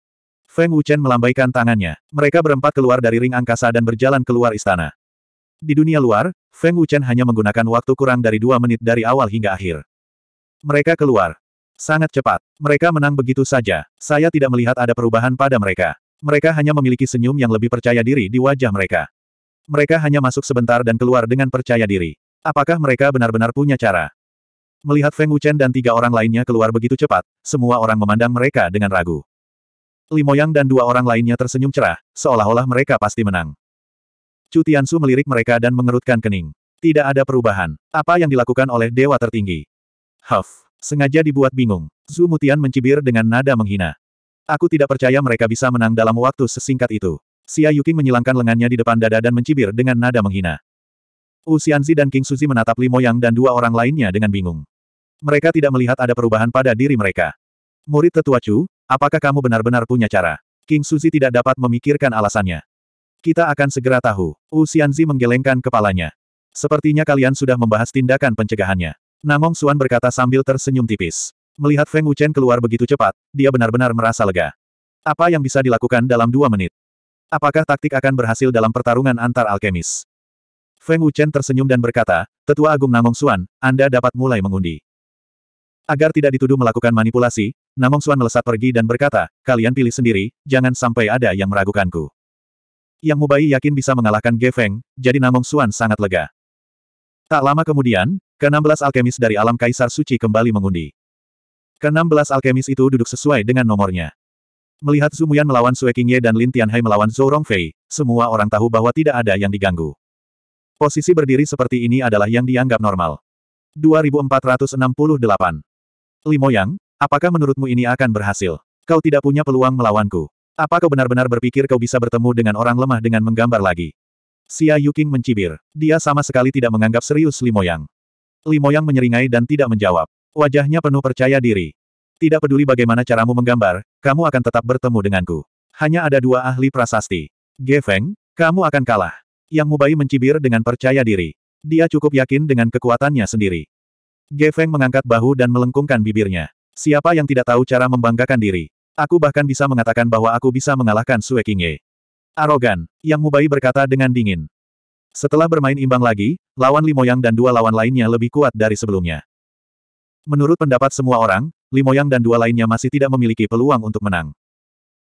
Feng Wuchen melambaikan tangannya. Mereka berempat keluar dari ring angkasa dan berjalan keluar istana. Di dunia luar, Feng Wuchen hanya menggunakan waktu kurang dari dua menit dari awal hingga akhir. Mereka keluar. Sangat cepat. Mereka menang begitu saja. Saya tidak melihat ada perubahan pada mereka. Mereka hanya memiliki senyum yang lebih percaya diri di wajah mereka. Mereka hanya masuk sebentar dan keluar dengan percaya diri. Apakah mereka benar-benar punya cara? Melihat Feng Wuchen dan tiga orang lainnya keluar begitu cepat, semua orang memandang mereka dengan ragu. Limoyang dan dua orang lainnya tersenyum cerah, seolah-olah mereka pasti menang. Chu Tiansu melirik mereka dan mengerutkan kening. Tidak ada perubahan. Apa yang dilakukan oleh dewa tertinggi? Huff, sengaja dibuat bingung. Zhu Mutian mencibir dengan nada menghina. Aku tidak percaya mereka bisa menang dalam waktu sesingkat itu. Xia Yuking menyilangkan lengannya di depan dada dan mencibir dengan nada menghina. Wu Xianzi dan King Suzi menatap Li Yang dan dua orang lainnya dengan bingung. Mereka tidak melihat ada perubahan pada diri mereka. Murid tetua Chu, apakah kamu benar-benar punya cara? King Suzi tidak dapat memikirkan alasannya. Kita akan segera tahu. Wu Xianzi menggelengkan kepalanya. Sepertinya kalian sudah membahas tindakan pencegahannya. Namong Suan berkata sambil tersenyum tipis. Melihat Feng Wuchen keluar begitu cepat, dia benar-benar merasa lega. Apa yang bisa dilakukan dalam dua menit? Apakah taktik akan berhasil dalam pertarungan antar alkemis? Feng Wuchen tersenyum dan berkata, Tetua Agung Namong Suan, Anda dapat mulai mengundi. Agar tidak dituduh melakukan manipulasi, Namong Suan melesat pergi dan berkata, Kalian pilih sendiri, jangan sampai ada yang meragukanku. Yang Mubai yakin bisa mengalahkan Ge Feng, jadi Namong Suan sangat lega. Tak lama kemudian, ke-16 alkemis dari alam Kaisar Suci kembali mengundi. Ke-16 alkemis itu duduk sesuai dengan nomornya. Melihat Zumuyan melawan Sue dan Lin Tianhai melawan Zhou Rongfei, semua orang tahu bahwa tidak ada yang diganggu. Posisi berdiri seperti ini adalah yang dianggap normal. 2468. Yang, apakah menurutmu ini akan berhasil? Kau tidak punya peluang melawanku. Apa kau benar-benar berpikir kau bisa bertemu dengan orang lemah dengan menggambar lagi? Xia Yuking mencibir. Dia sama sekali tidak menganggap serius Limoyang. Yang menyeringai dan tidak menjawab. Wajahnya penuh percaya diri. Tidak peduli bagaimana caramu menggambar, kamu akan tetap bertemu denganku. Hanya ada dua ahli prasasti. Gefeng, kamu akan kalah. Yang Mubai mencibir dengan percaya diri. Dia cukup yakin dengan kekuatannya sendiri. Gefeng mengangkat bahu dan melengkungkan bibirnya. Siapa yang tidak tahu cara membanggakan diri? Aku bahkan bisa mengatakan bahwa aku bisa mengalahkan Sue Qingye. Arogan, Yang Mubai berkata dengan dingin. Setelah bermain imbang lagi, lawan Limoyang dan dua lawan lainnya lebih kuat dari sebelumnya. Menurut pendapat semua orang, Limoyang dan dua lainnya masih tidak memiliki peluang untuk menang.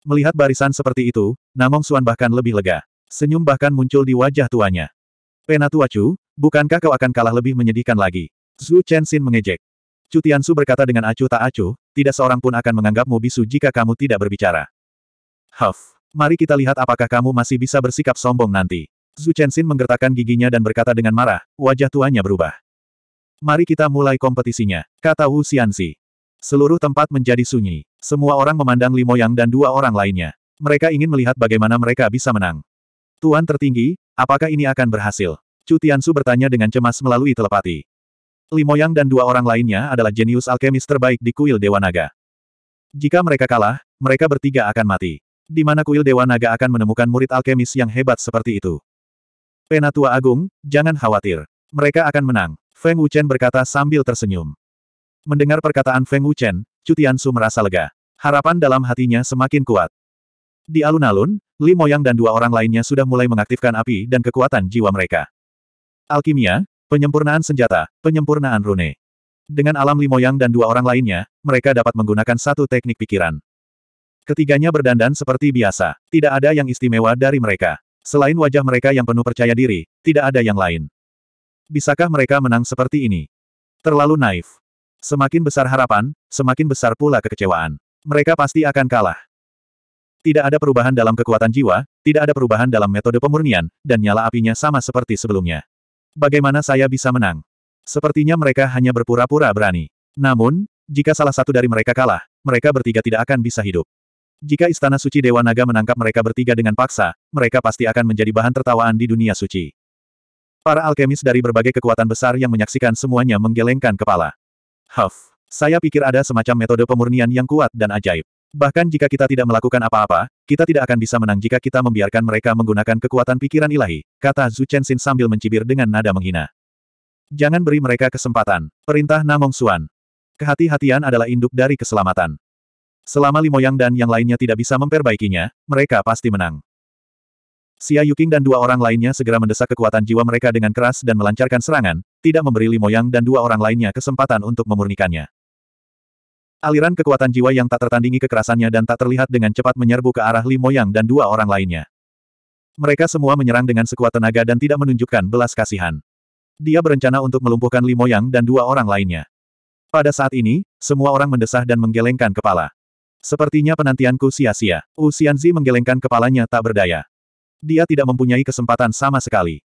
Melihat barisan seperti itu, Namong Suan bahkan lebih lega. Senyum bahkan muncul di wajah tuanya. Penatua Chu, bukankah kau akan kalah lebih menyedihkan lagi? Zhu Xin mengejek. Chu Tiansu berkata dengan acuh tak acuh, tidak seorang pun akan menganggapmu bisu jika kamu tidak berbicara. Huff, mari kita lihat apakah kamu masih bisa bersikap sombong nanti. Zhu Xin menggertakkan giginya dan berkata dengan marah, wajah tuanya berubah. Mari kita mulai kompetisinya, kata Wu Xianxi. Seluruh tempat menjadi sunyi. Semua orang memandang Limo Yang dan dua orang lainnya. Mereka ingin melihat bagaimana mereka bisa menang. Tuan tertinggi, apakah ini akan berhasil? Chu Tiansu bertanya dengan cemas melalui telepati. Limo Yang dan dua orang lainnya adalah jenius alkemis terbaik di kuil Dewa Naga. Jika mereka kalah, mereka bertiga akan mati. Di mana kuil Dewa Naga akan menemukan murid alkemis yang hebat seperti itu? Penatua Agung, jangan khawatir. Mereka akan menang. Feng Wuchen berkata sambil tersenyum. Mendengar perkataan Feng Wuchen, Cutiansu merasa lega. Harapan dalam hatinya semakin kuat. Di alun-alun, Li Moyang dan dua orang lainnya sudah mulai mengaktifkan api dan kekuatan jiwa mereka. Alkimia, penyempurnaan senjata, penyempurnaan rune. Dengan alam Li Moyang dan dua orang lainnya, mereka dapat menggunakan satu teknik pikiran. Ketiganya berdandan seperti biasa, tidak ada yang istimewa dari mereka. Selain wajah mereka yang penuh percaya diri, tidak ada yang lain. Bisakah mereka menang seperti ini? Terlalu naif. Semakin besar harapan, semakin besar pula kekecewaan. Mereka pasti akan kalah. Tidak ada perubahan dalam kekuatan jiwa, tidak ada perubahan dalam metode pemurnian, dan nyala apinya sama seperti sebelumnya. Bagaimana saya bisa menang? Sepertinya mereka hanya berpura-pura berani. Namun, jika salah satu dari mereka kalah, mereka bertiga tidak akan bisa hidup. Jika Istana Suci Dewa Naga menangkap mereka bertiga dengan paksa, mereka pasti akan menjadi bahan tertawaan di dunia suci. Para alkemis dari berbagai kekuatan besar yang menyaksikan semuanya menggelengkan kepala. Huff. Saya pikir ada semacam metode pemurnian yang kuat dan ajaib. Bahkan jika kita tidak melakukan apa-apa, kita tidak akan bisa menang jika kita membiarkan mereka menggunakan kekuatan pikiran ilahi, kata Zhu Chenxin sambil mencibir dengan nada menghina. Jangan beri mereka kesempatan. Perintah Namong Suan. Kehati-hatian adalah induk dari keselamatan. Selama Limoyang dan yang lainnya tidak bisa memperbaikinya, mereka pasti menang. Xia Yuking dan dua orang lainnya segera mendesak kekuatan jiwa mereka dengan keras dan melancarkan serangan, tidak memberi Li Moyang dan dua orang lainnya kesempatan untuk memurnikannya. Aliran kekuatan jiwa yang tak tertandingi kekerasannya dan tak terlihat dengan cepat menyerbu ke arah Li Moyang dan dua orang lainnya. Mereka semua menyerang dengan sekuat tenaga dan tidak menunjukkan belas kasihan. Dia berencana untuk melumpuhkan Li Moyang dan dua orang lainnya. Pada saat ini, semua orang mendesah dan menggelengkan kepala. Sepertinya penantianku sia-sia. Wu Xianzi menggelengkan kepalanya tak berdaya. Dia tidak mempunyai kesempatan sama sekali.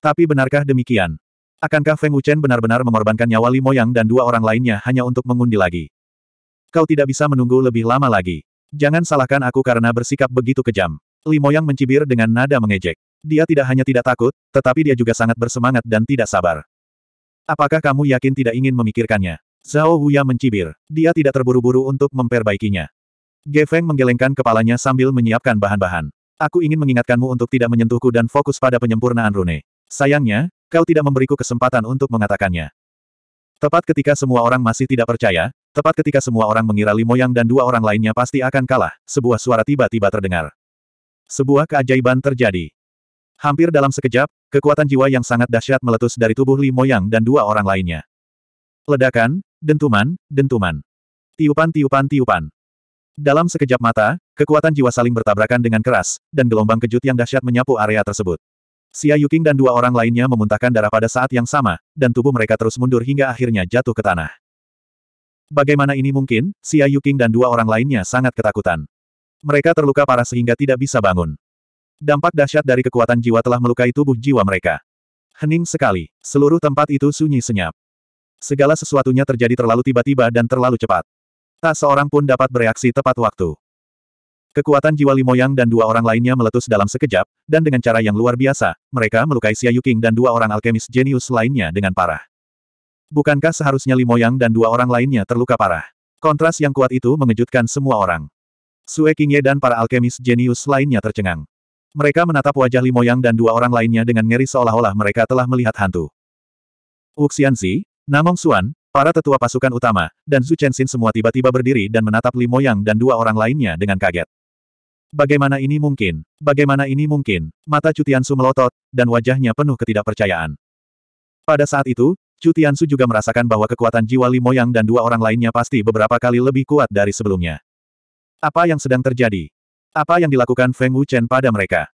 Tapi benarkah demikian? Akankah Feng Wuchen benar-benar mengorbankan nyawa Li Moyang dan dua orang lainnya hanya untuk mengundi lagi? Kau tidak bisa menunggu lebih lama lagi. Jangan salahkan aku karena bersikap begitu kejam. Li Moyang mencibir dengan nada mengejek. Dia tidak hanya tidak takut, tetapi dia juga sangat bersemangat dan tidak sabar. Apakah kamu yakin tidak ingin memikirkannya? Zhao Huya mencibir. Dia tidak terburu-buru untuk memperbaikinya. Ge Feng menggelengkan kepalanya sambil menyiapkan bahan-bahan. Aku ingin mengingatkanmu untuk tidak menyentuhku dan fokus pada penyempurnaan rune. Sayangnya, kau tidak memberiku kesempatan untuk mengatakannya. Tepat ketika semua orang masih tidak percaya, tepat ketika semua orang mengira Limoyang dan dua orang lainnya pasti akan kalah, sebuah suara tiba-tiba terdengar. Sebuah keajaiban terjadi. Hampir dalam sekejap, kekuatan jiwa yang sangat dahsyat meletus dari tubuh Limoyang dan dua orang lainnya. Ledakan, dentuman, dentuman. Tiupan-tiupan-tiupan. Dalam sekejap mata, Kekuatan jiwa saling bertabrakan dengan keras, dan gelombang kejut yang dahsyat menyapu area tersebut. Xia Yuking dan dua orang lainnya memuntahkan darah pada saat yang sama, dan tubuh mereka terus mundur hingga akhirnya jatuh ke tanah. Bagaimana ini mungkin? Xia Yuking dan dua orang lainnya sangat ketakutan. Mereka terluka parah sehingga tidak bisa bangun. Dampak dahsyat dari kekuatan jiwa telah melukai tubuh jiwa mereka. Hening sekali, seluruh tempat itu sunyi senyap. Segala sesuatunya terjadi terlalu tiba-tiba dan terlalu cepat. Tak seorang pun dapat bereaksi tepat waktu. Kekuatan jiwa Limoyang dan dua orang lainnya meletus dalam sekejap, dan dengan cara yang luar biasa, mereka melukai Xia Yuking dan dua orang alkemis jenius lainnya dengan parah. Bukankah seharusnya Limoyang dan dua orang lainnya terluka parah? Kontras yang kuat itu mengejutkan semua orang. Sue Qingye dan para alkemis jenius lainnya tercengang. Mereka menatap wajah Limoyang dan dua orang lainnya dengan ngeri seolah-olah mereka telah melihat hantu. Wuxianzi, Namong Xuan, para tetua pasukan utama, dan Zhu Chenxin semua tiba-tiba berdiri dan menatap Limoyang dan dua orang lainnya dengan kaget. Bagaimana ini mungkin? Bagaimana ini mungkin? Mata Cutiansu melotot, dan wajahnya penuh ketidakpercayaan. Pada saat itu, Cutiansu juga merasakan bahwa kekuatan jiwa Limoyang dan dua orang lainnya pasti beberapa kali lebih kuat dari sebelumnya. Apa yang sedang terjadi? Apa yang dilakukan Feng Wuchen pada mereka?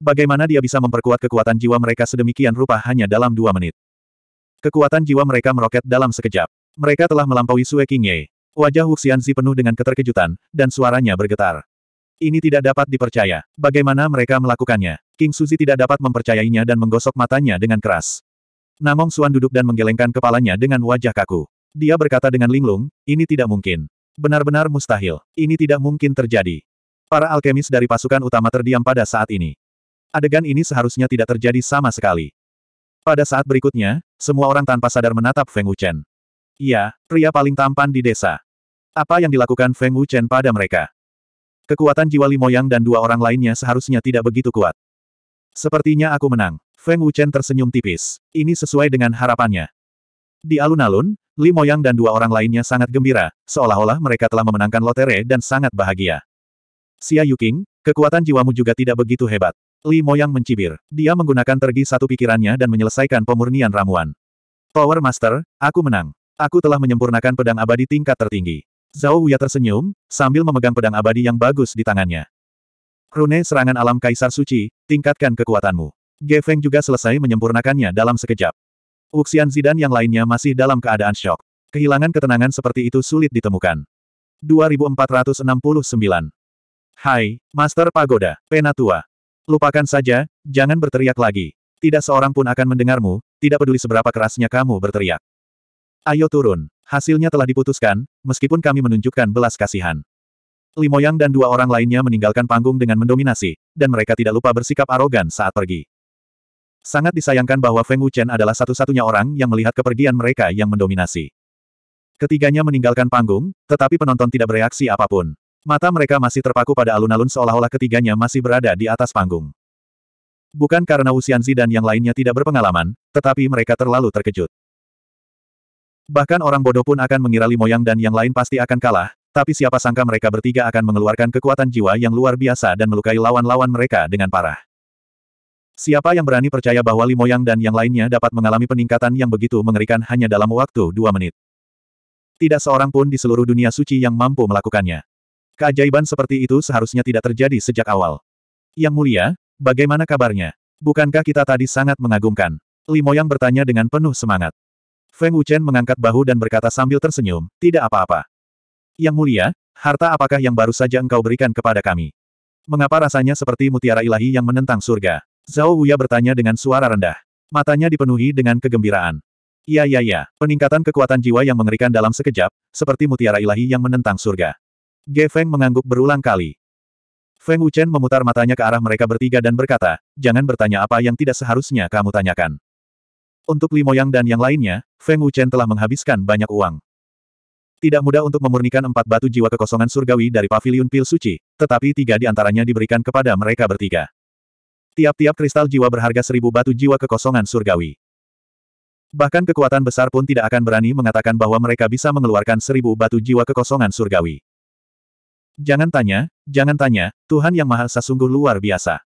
Bagaimana dia bisa memperkuat kekuatan jiwa mereka sedemikian rupa hanya dalam dua menit? Kekuatan jiwa mereka meroket dalam sekejap. Mereka telah melampaui Sue Qingye. Wajah Wuxianzi penuh dengan keterkejutan, dan suaranya bergetar. Ini tidak dapat dipercaya. Bagaimana mereka melakukannya? King Suzi tidak dapat mempercayainya dan menggosok matanya dengan keras. Namong Suan duduk dan menggelengkan kepalanya dengan wajah kaku. Dia berkata dengan linglung, ini tidak mungkin. Benar-benar mustahil. Ini tidak mungkin terjadi. Para alkemis dari pasukan utama terdiam pada saat ini. Adegan ini seharusnya tidak terjadi sama sekali. Pada saat berikutnya, semua orang tanpa sadar menatap Feng Wuchen. Iya, pria paling tampan di desa. Apa yang dilakukan Feng Wuchen pada mereka? Kekuatan jiwa Li Moyang dan dua orang lainnya seharusnya tidak begitu kuat. Sepertinya aku menang. Feng Wuchen tersenyum tipis. Ini sesuai dengan harapannya. Di alun-alun, Li Moyang dan dua orang lainnya sangat gembira, seolah-olah mereka telah memenangkan lotere dan sangat bahagia. Xia Yuking, kekuatan jiwamu juga tidak begitu hebat. Li Moyang mencibir. Dia menggunakan tergi satu pikirannya dan menyelesaikan pemurnian ramuan. Power Master, aku menang. Aku telah menyempurnakan pedang abadi tingkat tertinggi. Zhao Wuya tersenyum, sambil memegang pedang abadi yang bagus di tangannya. Rune serangan alam Kaisar Suci, tingkatkan kekuatanmu. Ge Feng juga selesai menyempurnakannya dalam sekejap. Wuxian Zidan yang lainnya masih dalam keadaan shock. Kehilangan ketenangan seperti itu sulit ditemukan. 2469. Hai, Master Pagoda, Penatua. Lupakan saja, jangan berteriak lagi. Tidak seorang pun akan mendengarmu, tidak peduli seberapa kerasnya kamu berteriak. Ayo turun. Hasilnya telah diputuskan, meskipun kami menunjukkan belas kasihan. Limoyang dan dua orang lainnya meninggalkan panggung dengan mendominasi, dan mereka tidak lupa bersikap arogan saat pergi. Sangat disayangkan bahwa Feng Wuchen adalah satu-satunya orang yang melihat kepergian mereka yang mendominasi. Ketiganya meninggalkan panggung, tetapi penonton tidak bereaksi apapun. Mata mereka masih terpaku pada alun-alun seolah-olah ketiganya masih berada di atas panggung. Bukan karena Wuxianzi dan yang lainnya tidak berpengalaman, tetapi mereka terlalu terkejut. Bahkan orang bodoh pun akan mengira Limoyang dan yang lain pasti akan kalah, tapi siapa sangka mereka bertiga akan mengeluarkan kekuatan jiwa yang luar biasa dan melukai lawan-lawan mereka dengan parah. Siapa yang berani percaya bahwa Limoyang dan yang lainnya dapat mengalami peningkatan yang begitu mengerikan hanya dalam waktu dua menit? Tidak seorang pun di seluruh dunia suci yang mampu melakukannya. Keajaiban seperti itu seharusnya tidak terjadi sejak awal. Yang mulia, bagaimana kabarnya? Bukankah kita tadi sangat mengagumkan? Limoyang bertanya dengan penuh semangat. Feng Wuchen mengangkat bahu dan berkata sambil tersenyum, tidak apa-apa. Yang mulia, harta apakah yang baru saja engkau berikan kepada kami? Mengapa rasanya seperti mutiara ilahi yang menentang surga? Zhao Wuya bertanya dengan suara rendah. Matanya dipenuhi dengan kegembiraan. "Ya, ya, ya. peningkatan kekuatan jiwa yang mengerikan dalam sekejap, seperti mutiara ilahi yang menentang surga. Ge Feng mengangguk berulang kali. Feng Wuchen memutar matanya ke arah mereka bertiga dan berkata, jangan bertanya apa yang tidak seharusnya kamu tanyakan. Untuk Li Limoyang dan yang lainnya, Feng Wuchen telah menghabiskan banyak uang. Tidak mudah untuk memurnikan empat batu jiwa kekosongan surgawi dari pavilion pil suci, tetapi tiga di antaranya diberikan kepada mereka bertiga. Tiap-tiap kristal jiwa berharga seribu batu jiwa kekosongan surgawi. Bahkan kekuatan besar pun tidak akan berani mengatakan bahwa mereka bisa mengeluarkan seribu batu jiwa kekosongan surgawi. Jangan tanya, jangan tanya, Tuhan Yang Maha Esa sungguh luar biasa.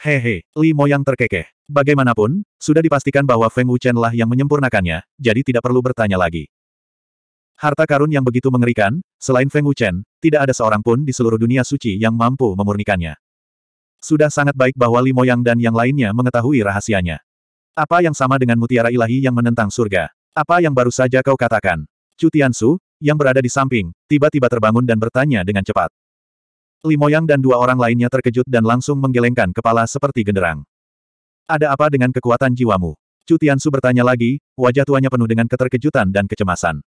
Hehe, Li Moyang terkekeh. Bagaimanapun, sudah dipastikan bahwa Feng Wuchen lah yang menyempurnakannya, jadi tidak perlu bertanya lagi. Harta karun yang begitu mengerikan, selain Feng Wuchen, tidak ada seorang pun di seluruh dunia suci yang mampu memurnikannya. Sudah sangat baik bahwa Li Moyang dan yang lainnya mengetahui rahasianya. Apa yang sama dengan mutiara ilahi yang menentang surga? Apa yang baru saja kau katakan? Cutian Su, yang berada di samping, tiba-tiba terbangun dan bertanya dengan cepat. Limoyang dan dua orang lainnya terkejut dan langsung menggelengkan kepala seperti genderang. Ada apa dengan kekuatan jiwamu? Cutiansu bertanya lagi, wajah tuanya penuh dengan keterkejutan dan kecemasan.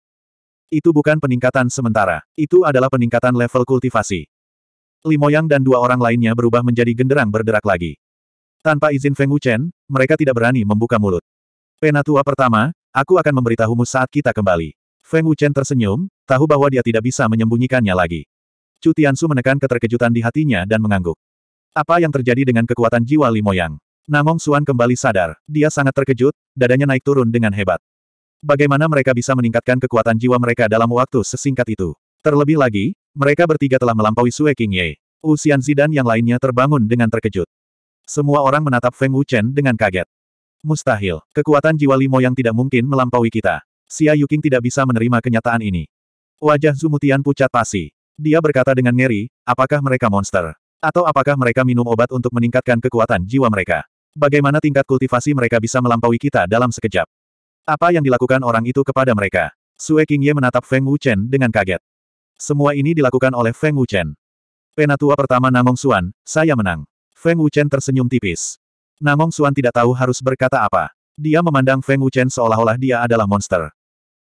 Itu bukan peningkatan sementara, itu adalah peningkatan level kultivasi. Limoyang dan dua orang lainnya berubah menjadi genderang berderak lagi. Tanpa izin Feng Wuchen, mereka tidak berani membuka mulut. Penatua pertama, aku akan memberitahumu saat kita kembali. Feng Wuchen tersenyum, tahu bahwa dia tidak bisa menyembunyikannya lagi. Chu Tiansu menekan keterkejutan di hatinya dan mengangguk. Apa yang terjadi dengan kekuatan jiwa Limoyang? Namong Suan kembali sadar. Dia sangat terkejut, dadanya naik turun dengan hebat. Bagaimana mereka bisa meningkatkan kekuatan jiwa mereka dalam waktu sesingkat itu? Terlebih lagi, mereka bertiga telah melampaui Sue King Ye. Usian Zidan yang lainnya terbangun dengan terkejut. Semua orang menatap Feng Wuchen dengan kaget. Mustahil, kekuatan jiwa Limo yang tidak mungkin melampaui kita. Xia Yuking tidak bisa menerima kenyataan ini. Wajah Zumutian pucat pasi. Dia berkata dengan ngeri, apakah mereka monster? Atau apakah mereka minum obat untuk meningkatkan kekuatan jiwa mereka? Bagaimana tingkat kultivasi mereka bisa melampaui kita dalam sekejap? Apa yang dilakukan orang itu kepada mereka? Sue Qingye menatap Feng Wuchen dengan kaget. Semua ini dilakukan oleh Feng Wuchen. Penatua pertama Namong Xuan, saya menang. Feng Wuchen tersenyum tipis. Namong Xuan tidak tahu harus berkata apa. Dia memandang Feng Wuchen seolah-olah dia adalah monster.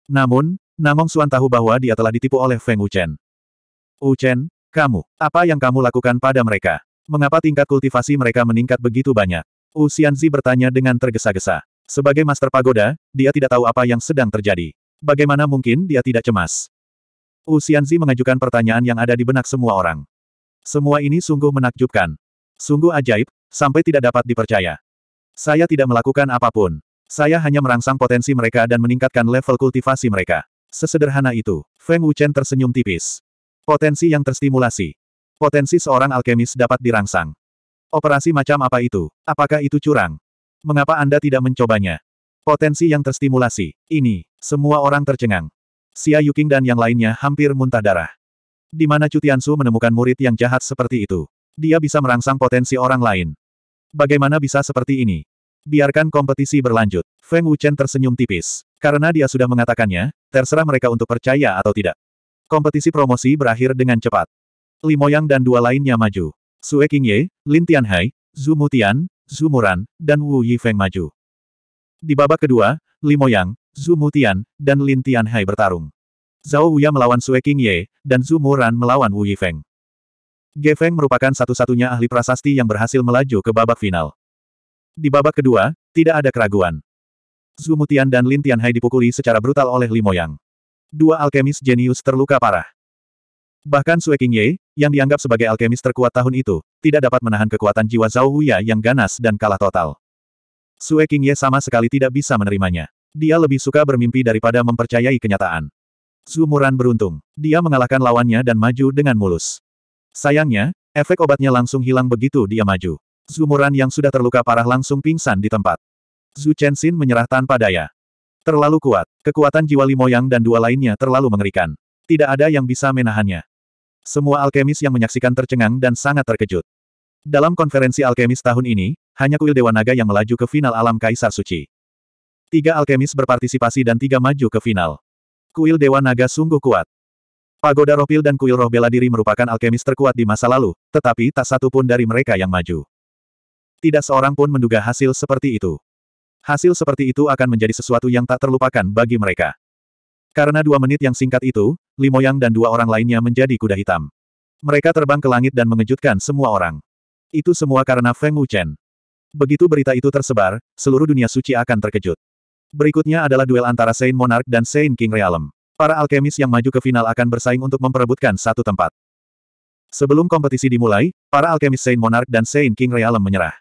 Namun, Namong Xuan tahu bahwa dia telah ditipu oleh Feng Wuchen. Wu Chen, kamu, apa yang kamu lakukan pada mereka? Mengapa tingkat kultivasi mereka meningkat begitu banyak? Wu Xianzi bertanya dengan tergesa-gesa. Sebagai master pagoda, dia tidak tahu apa yang sedang terjadi. Bagaimana mungkin dia tidak cemas? Wu Xianzi mengajukan pertanyaan yang ada di benak semua orang. Semua ini sungguh menakjubkan. Sungguh ajaib, sampai tidak dapat dipercaya. Saya tidak melakukan apapun. Saya hanya merangsang potensi mereka dan meningkatkan level kultivasi mereka. Sesederhana itu, Feng Wuchen tersenyum tipis. Potensi yang terstimulasi. Potensi seorang alkemis dapat dirangsang. Operasi macam apa itu? Apakah itu curang? Mengapa Anda tidak mencobanya? Potensi yang terstimulasi. Ini, semua orang tercengang. Xia Yuking dan yang lainnya hampir muntah darah. Di mana Cutiansu menemukan murid yang jahat seperti itu. Dia bisa merangsang potensi orang lain. Bagaimana bisa seperti ini? Biarkan kompetisi berlanjut. Feng Wuchen tersenyum tipis. Karena dia sudah mengatakannya, terserah mereka untuk percaya atau tidak. Kompetisi promosi berakhir dengan cepat. Limoyang dan dua lainnya maju. Sue Qingye, Lin Tianhai, Zhu Mutian, Zhu Muran, dan Wu Yifeng maju. Di babak kedua, Limoyang, Zhu Mutian, dan Lin Tianhai bertarung. Zhao Wuya melawan Sue Qingye, dan Zhu Muran melawan Wu Yifeng. Ge Feng merupakan satu-satunya ahli prasasti yang berhasil melaju ke babak final. Di babak kedua, tidak ada keraguan. Zhu Mutian dan Lin Tianhai dipukuli secara brutal oleh Limoyang. Dua alkemis jenius terluka parah. Bahkan Sue Ye, yang dianggap sebagai alkemis terkuat tahun itu, tidak dapat menahan kekuatan jiwa Zhao Huya yang ganas dan kalah total. Sue Ye sama sekali tidak bisa menerimanya. Dia lebih suka bermimpi daripada mempercayai kenyataan. Zumuran beruntung. Dia mengalahkan lawannya dan maju dengan mulus. Sayangnya, efek obatnya langsung hilang begitu dia maju. Zumuran yang sudah terluka parah langsung pingsan di tempat. Zhu Chenxin menyerah tanpa daya. Terlalu kuat. Kekuatan jiwa Limoyang dan dua lainnya terlalu mengerikan. Tidak ada yang bisa menahannya. Semua alkemis yang menyaksikan tercengang dan sangat terkejut. Dalam konferensi alkemis tahun ini, hanya kuil Dewa Naga yang melaju ke final alam Kaisar Suci. Tiga alkemis berpartisipasi dan tiga maju ke final. Kuil Dewa Naga sungguh kuat. Pagoda Ropil dan Kuil Roh Bela Diri merupakan alkemis terkuat di masa lalu, tetapi tak satu pun dari mereka yang maju. Tidak seorang pun menduga hasil seperti itu. Hasil seperti itu akan menjadi sesuatu yang tak terlupakan bagi mereka. Karena dua menit yang singkat itu, Limoyang dan dua orang lainnya menjadi kuda hitam. Mereka terbang ke langit dan mengejutkan semua orang. Itu semua karena Feng Wuchen. Begitu berita itu tersebar, seluruh dunia suci akan terkejut. Berikutnya adalah duel antara Saint Monarch dan Saint King Realm. Para alkemis yang maju ke final akan bersaing untuk memperebutkan satu tempat. Sebelum kompetisi dimulai, para alkemis Saint Monarch dan Saint King Realm menyerah.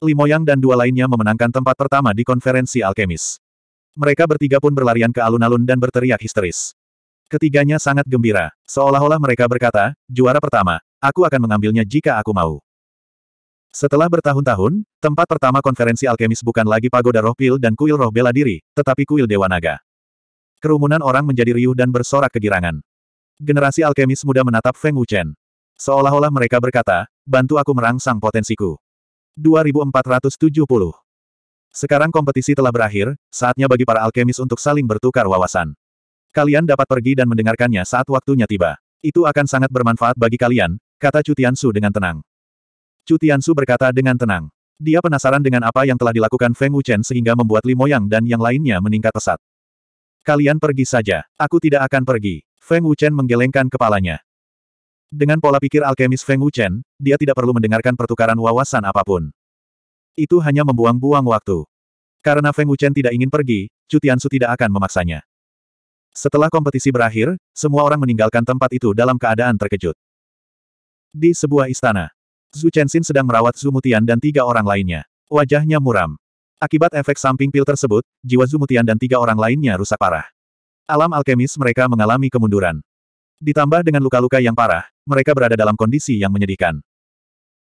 Limoyang dan dua lainnya memenangkan tempat pertama di konferensi alkemis. Mereka bertiga pun berlarian ke alun-alun dan berteriak histeris. Ketiganya sangat gembira, seolah-olah mereka berkata, juara pertama, aku akan mengambilnya jika aku mau. Setelah bertahun-tahun, tempat pertama konferensi alkemis bukan lagi pagoda roh pil dan kuil roh bela diri, tetapi kuil dewa naga. Kerumunan orang menjadi riuh dan bersorak kegirangan. Generasi alkemis muda menatap Feng Wuchen. Seolah-olah mereka berkata, bantu aku merangsang potensiku. 2470. Sekarang kompetisi telah berakhir, saatnya bagi para alkemis untuk saling bertukar wawasan. Kalian dapat pergi dan mendengarkannya saat waktunya tiba. Itu akan sangat bermanfaat bagi kalian, kata Cutiansu dengan tenang. Cutiansu berkata dengan tenang. Dia penasaran dengan apa yang telah dilakukan Feng Wuchen sehingga membuat Li Moyang dan yang lainnya meningkat pesat. Kalian pergi saja, aku tidak akan pergi. Feng Wuchen menggelengkan kepalanya. Dengan pola pikir alkemis Feng Wuchen, dia tidak perlu mendengarkan pertukaran wawasan apapun. Itu hanya membuang-buang waktu. Karena Feng Wuchen tidak ingin pergi, Tiansu tidak akan memaksanya. Setelah kompetisi berakhir, semua orang meninggalkan tempat itu dalam keadaan terkejut. Di sebuah istana, Zhu Chenxin sedang merawat Mutian dan tiga orang lainnya. Wajahnya muram. Akibat efek samping pil tersebut, jiwa Mutian dan tiga orang lainnya rusak parah. Alam alkemis mereka mengalami kemunduran. Ditambah dengan luka-luka yang parah, mereka berada dalam kondisi yang menyedihkan.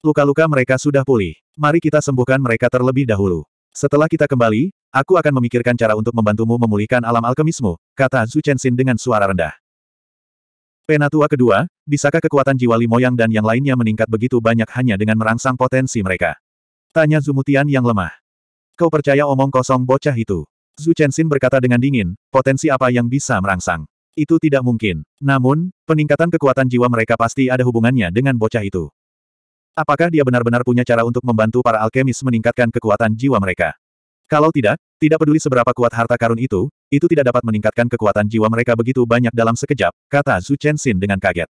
Luka-luka mereka sudah pulih. Mari kita sembuhkan mereka terlebih dahulu. Setelah kita kembali, aku akan memikirkan cara untuk membantumu memulihkan alam alkemismu, kata Zhu Chenxin dengan suara rendah. Penatua kedua, bisakah kekuatan jiwa Limoyang dan yang lainnya meningkat begitu banyak hanya dengan merangsang potensi mereka? Tanya Zumutian yang lemah. Kau percaya omong kosong bocah itu? Zhu Chenxin berkata dengan dingin, potensi apa yang bisa merangsang? Itu tidak mungkin. Namun, peningkatan kekuatan jiwa mereka pasti ada hubungannya dengan bocah itu. Apakah dia benar-benar punya cara untuk membantu para alkemis meningkatkan kekuatan jiwa mereka? Kalau tidak, tidak peduli seberapa kuat harta karun itu, itu tidak dapat meningkatkan kekuatan jiwa mereka begitu banyak dalam sekejap, kata Zhu Chenxin dengan kaget.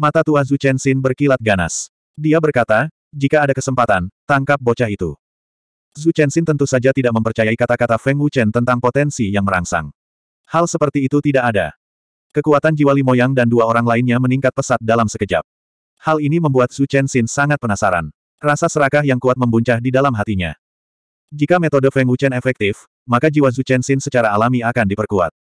Mata tua Zhu Chenxin berkilat ganas. Dia berkata, jika ada kesempatan, tangkap bocah itu. Zhu Chenxin tentu saja tidak mempercayai kata-kata Feng Wuchen tentang potensi yang merangsang. Hal seperti itu tidak ada. Kekuatan jiwa Limoyang dan dua orang lainnya meningkat pesat dalam sekejap. Hal ini membuat Su Chen Xin sangat penasaran. Rasa serakah yang kuat membuncah di dalam hatinya. Jika metode Feng Wuchen efektif, maka jiwa Su Chen Xin secara alami akan diperkuat.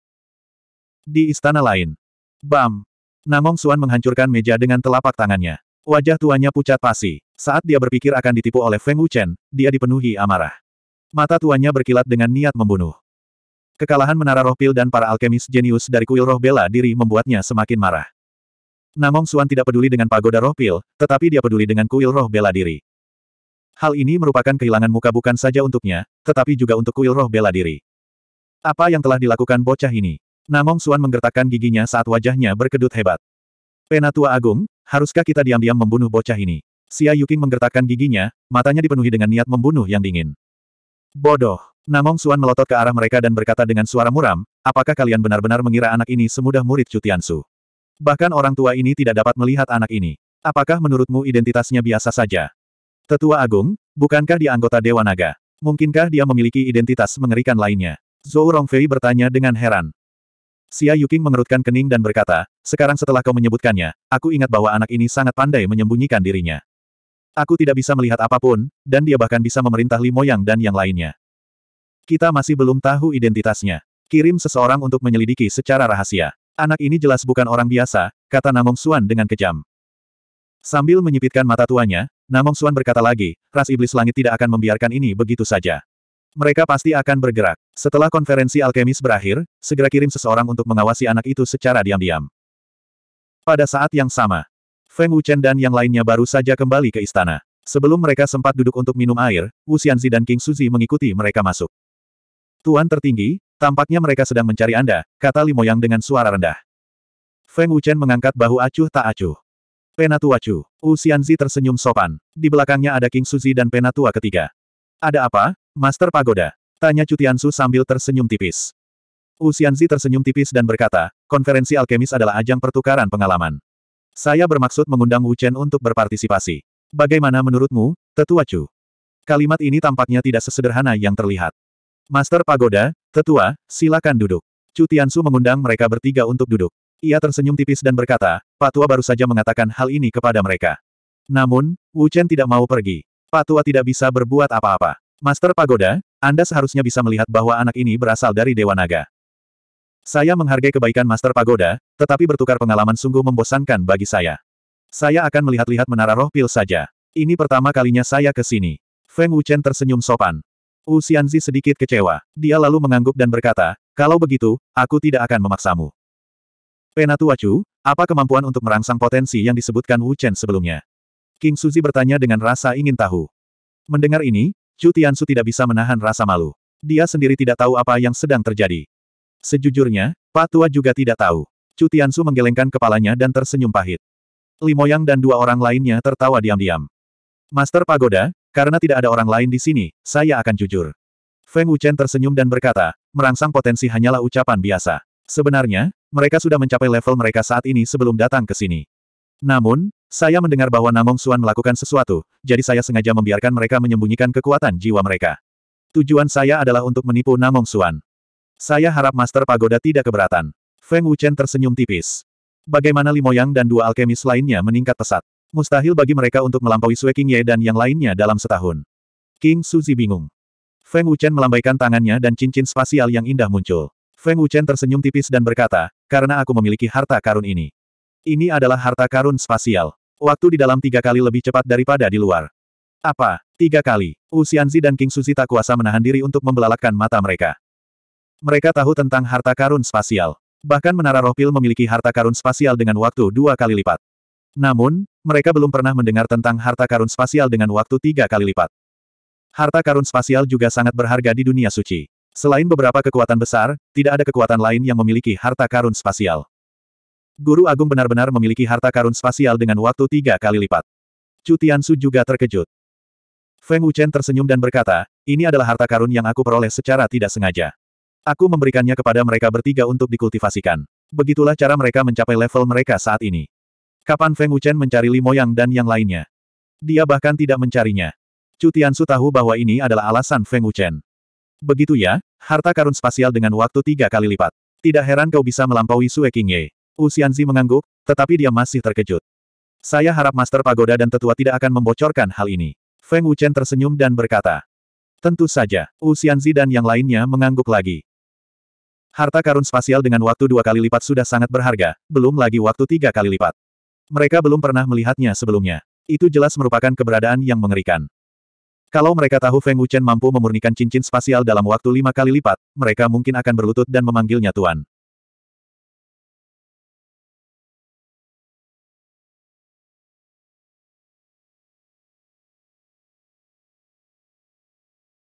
Di istana lain. Bam! Namong Suan menghancurkan meja dengan telapak tangannya. Wajah tuanya pucat pasi. Saat dia berpikir akan ditipu oleh Feng Wuchen, dia dipenuhi amarah. Mata tuanya berkilat dengan niat membunuh. Kekalahan menara roh pil dan para alkemis jenius dari kuil roh bela diri membuatnya semakin marah. Namong Suan tidak peduli dengan pagoda roh pil, tetapi dia peduli dengan kuil roh bela diri. Hal ini merupakan kehilangan muka bukan saja untuknya, tetapi juga untuk kuil roh bela diri. Apa yang telah dilakukan bocah ini? Namong Suan menggertakkan giginya saat wajahnya berkedut hebat. Penatua Agung, haruskah kita diam-diam membunuh bocah ini? Xia Yuking menggertakkan giginya, matanya dipenuhi dengan niat membunuh yang dingin. Bodoh. Namong Suan melotot ke arah mereka dan berkata dengan suara muram, apakah kalian benar-benar mengira anak ini semudah murid Cutiansu? Bahkan orang tua ini tidak dapat melihat anak ini. Apakah menurutmu identitasnya biasa saja? Tetua Agung, bukankah dia anggota Dewa Naga? Mungkinkah dia memiliki identitas mengerikan lainnya? Zhou Rongfei bertanya dengan heran. Xia Yuking mengerutkan kening dan berkata, sekarang setelah kau menyebutkannya, aku ingat bahwa anak ini sangat pandai menyembunyikan dirinya. Aku tidak bisa melihat apapun, dan dia bahkan bisa memerintah Li Limoyang dan yang lainnya. Kita masih belum tahu identitasnya. Kirim seseorang untuk menyelidiki secara rahasia. Anak ini jelas bukan orang biasa, kata Namong Suan dengan kejam. Sambil menyipitkan mata tuanya, Namong Suan berkata lagi, ras iblis langit tidak akan membiarkan ini begitu saja. Mereka pasti akan bergerak. Setelah konferensi alkemis berakhir, segera kirim seseorang untuk mengawasi anak itu secara diam-diam. Pada saat yang sama, Feng Wuchen dan yang lainnya baru saja kembali ke istana. Sebelum mereka sempat duduk untuk minum air, Wu Xianzi dan King Suzi mengikuti mereka masuk. Tuan tertinggi, tampaknya mereka sedang mencari Anda, kata Limoyang dengan suara rendah. Feng Wuchen mengangkat bahu acuh tak acuh. Penatua acuh. Wu Xianzi tersenyum sopan. Di belakangnya ada King Suzi dan Penatua ketiga. Ada apa, Master Pagoda? Tanya Chu sambil tersenyum tipis. Wu Xianzi tersenyum tipis dan berkata, konferensi alkemis adalah ajang pertukaran pengalaman. Saya bermaksud mengundang Wu Chen untuk berpartisipasi. Bagaimana menurutmu, Tetua Chu? Kalimat ini tampaknya tidak sesederhana yang terlihat. Master Pagoda, tetua, silakan duduk. Chu Tiansu mengundang mereka bertiga untuk duduk. Ia tersenyum tipis dan berkata, Patua baru saja mengatakan hal ini kepada mereka. Namun, Wu Chen tidak mau pergi. Patua tidak bisa berbuat apa-apa. Master Pagoda, Anda seharusnya bisa melihat bahwa anak ini berasal dari Dewa Naga. Saya menghargai kebaikan Master Pagoda, tetapi bertukar pengalaman sungguh membosankan bagi saya. Saya akan melihat-lihat menara roh pil saja. Ini pertama kalinya saya ke sini. Feng Wuchen tersenyum sopan. Wu Xianzi sedikit kecewa. Dia lalu mengangguk dan berkata, kalau begitu, aku tidak akan memaksamu. Penatua Chu, apa kemampuan untuk merangsang potensi yang disebutkan Wu Chen sebelumnya? King Suzi bertanya dengan rasa ingin tahu. Mendengar ini, Chu Tiansu tidak bisa menahan rasa malu. Dia sendiri tidak tahu apa yang sedang terjadi. Sejujurnya, Pak Tua juga tidak tahu. Chu Tiansu menggelengkan kepalanya dan tersenyum pahit. Limoyang dan dua orang lainnya tertawa diam-diam. Master Pagoda, karena tidak ada orang lain di sini, saya akan jujur. Feng Wuchen tersenyum dan berkata, merangsang potensi hanyalah ucapan biasa. Sebenarnya, mereka sudah mencapai level mereka saat ini sebelum datang ke sini. Namun, saya mendengar bahwa Namong Suan melakukan sesuatu, jadi saya sengaja membiarkan mereka menyembunyikan kekuatan jiwa mereka. Tujuan saya adalah untuk menipu Namong Suan. Saya harap Master Pagoda tidak keberatan. Feng Wuchen tersenyum tipis. Bagaimana Limoyang dan dua alkemis lainnya meningkat pesat. Mustahil bagi mereka untuk melampaui Sue Ye dan yang lainnya dalam setahun. King Suzi bingung. Feng Wuchen melambaikan tangannya dan cincin spasial yang indah muncul. Feng Wuchen tersenyum tipis dan berkata, karena aku memiliki harta karun ini. Ini adalah harta karun spasial. Waktu di dalam tiga kali lebih cepat daripada di luar. Apa? Tiga kali. Usianzi dan King Suzi tak kuasa menahan diri untuk membelalakkan mata mereka. Mereka tahu tentang harta karun spasial. Bahkan menara roh pil memiliki harta karun spasial dengan waktu dua kali lipat. Namun, mereka belum pernah mendengar tentang harta karun spasial dengan waktu tiga kali lipat. Harta karun spasial juga sangat berharga di dunia suci. Selain beberapa kekuatan besar, tidak ada kekuatan lain yang memiliki harta karun spasial. Guru Agung benar-benar memiliki harta karun spasial dengan waktu tiga kali lipat. Cutiansu juga terkejut. Feng Wuchen tersenyum dan berkata, ini adalah harta karun yang aku peroleh secara tidak sengaja. Aku memberikannya kepada mereka bertiga untuk dikultivasikan. Begitulah cara mereka mencapai level mereka saat ini. Kapan Feng Wuchen mencari Li Moyang dan yang lainnya? Dia bahkan tidak mencarinya. Chu Tiansu tahu bahwa ini adalah alasan Feng Wuchen. Begitu ya, harta karun spasial dengan waktu tiga kali lipat. Tidak heran kau bisa melampaui Sue Qingye. U Xianzi mengangguk, tetapi dia masih terkejut. Saya harap Master Pagoda dan Tetua tidak akan membocorkan hal ini. Feng Wuchen tersenyum dan berkata. Tentu saja, U Xianzi dan yang lainnya mengangguk lagi. Harta karun spasial dengan waktu dua kali lipat sudah sangat berharga, belum lagi waktu tiga kali lipat. Mereka belum pernah melihatnya sebelumnya. Itu jelas merupakan keberadaan yang mengerikan. Kalau mereka tahu Feng Wuchen mampu memurnikan cincin spasial dalam waktu lima kali lipat, mereka mungkin akan berlutut dan memanggilnya Tuan.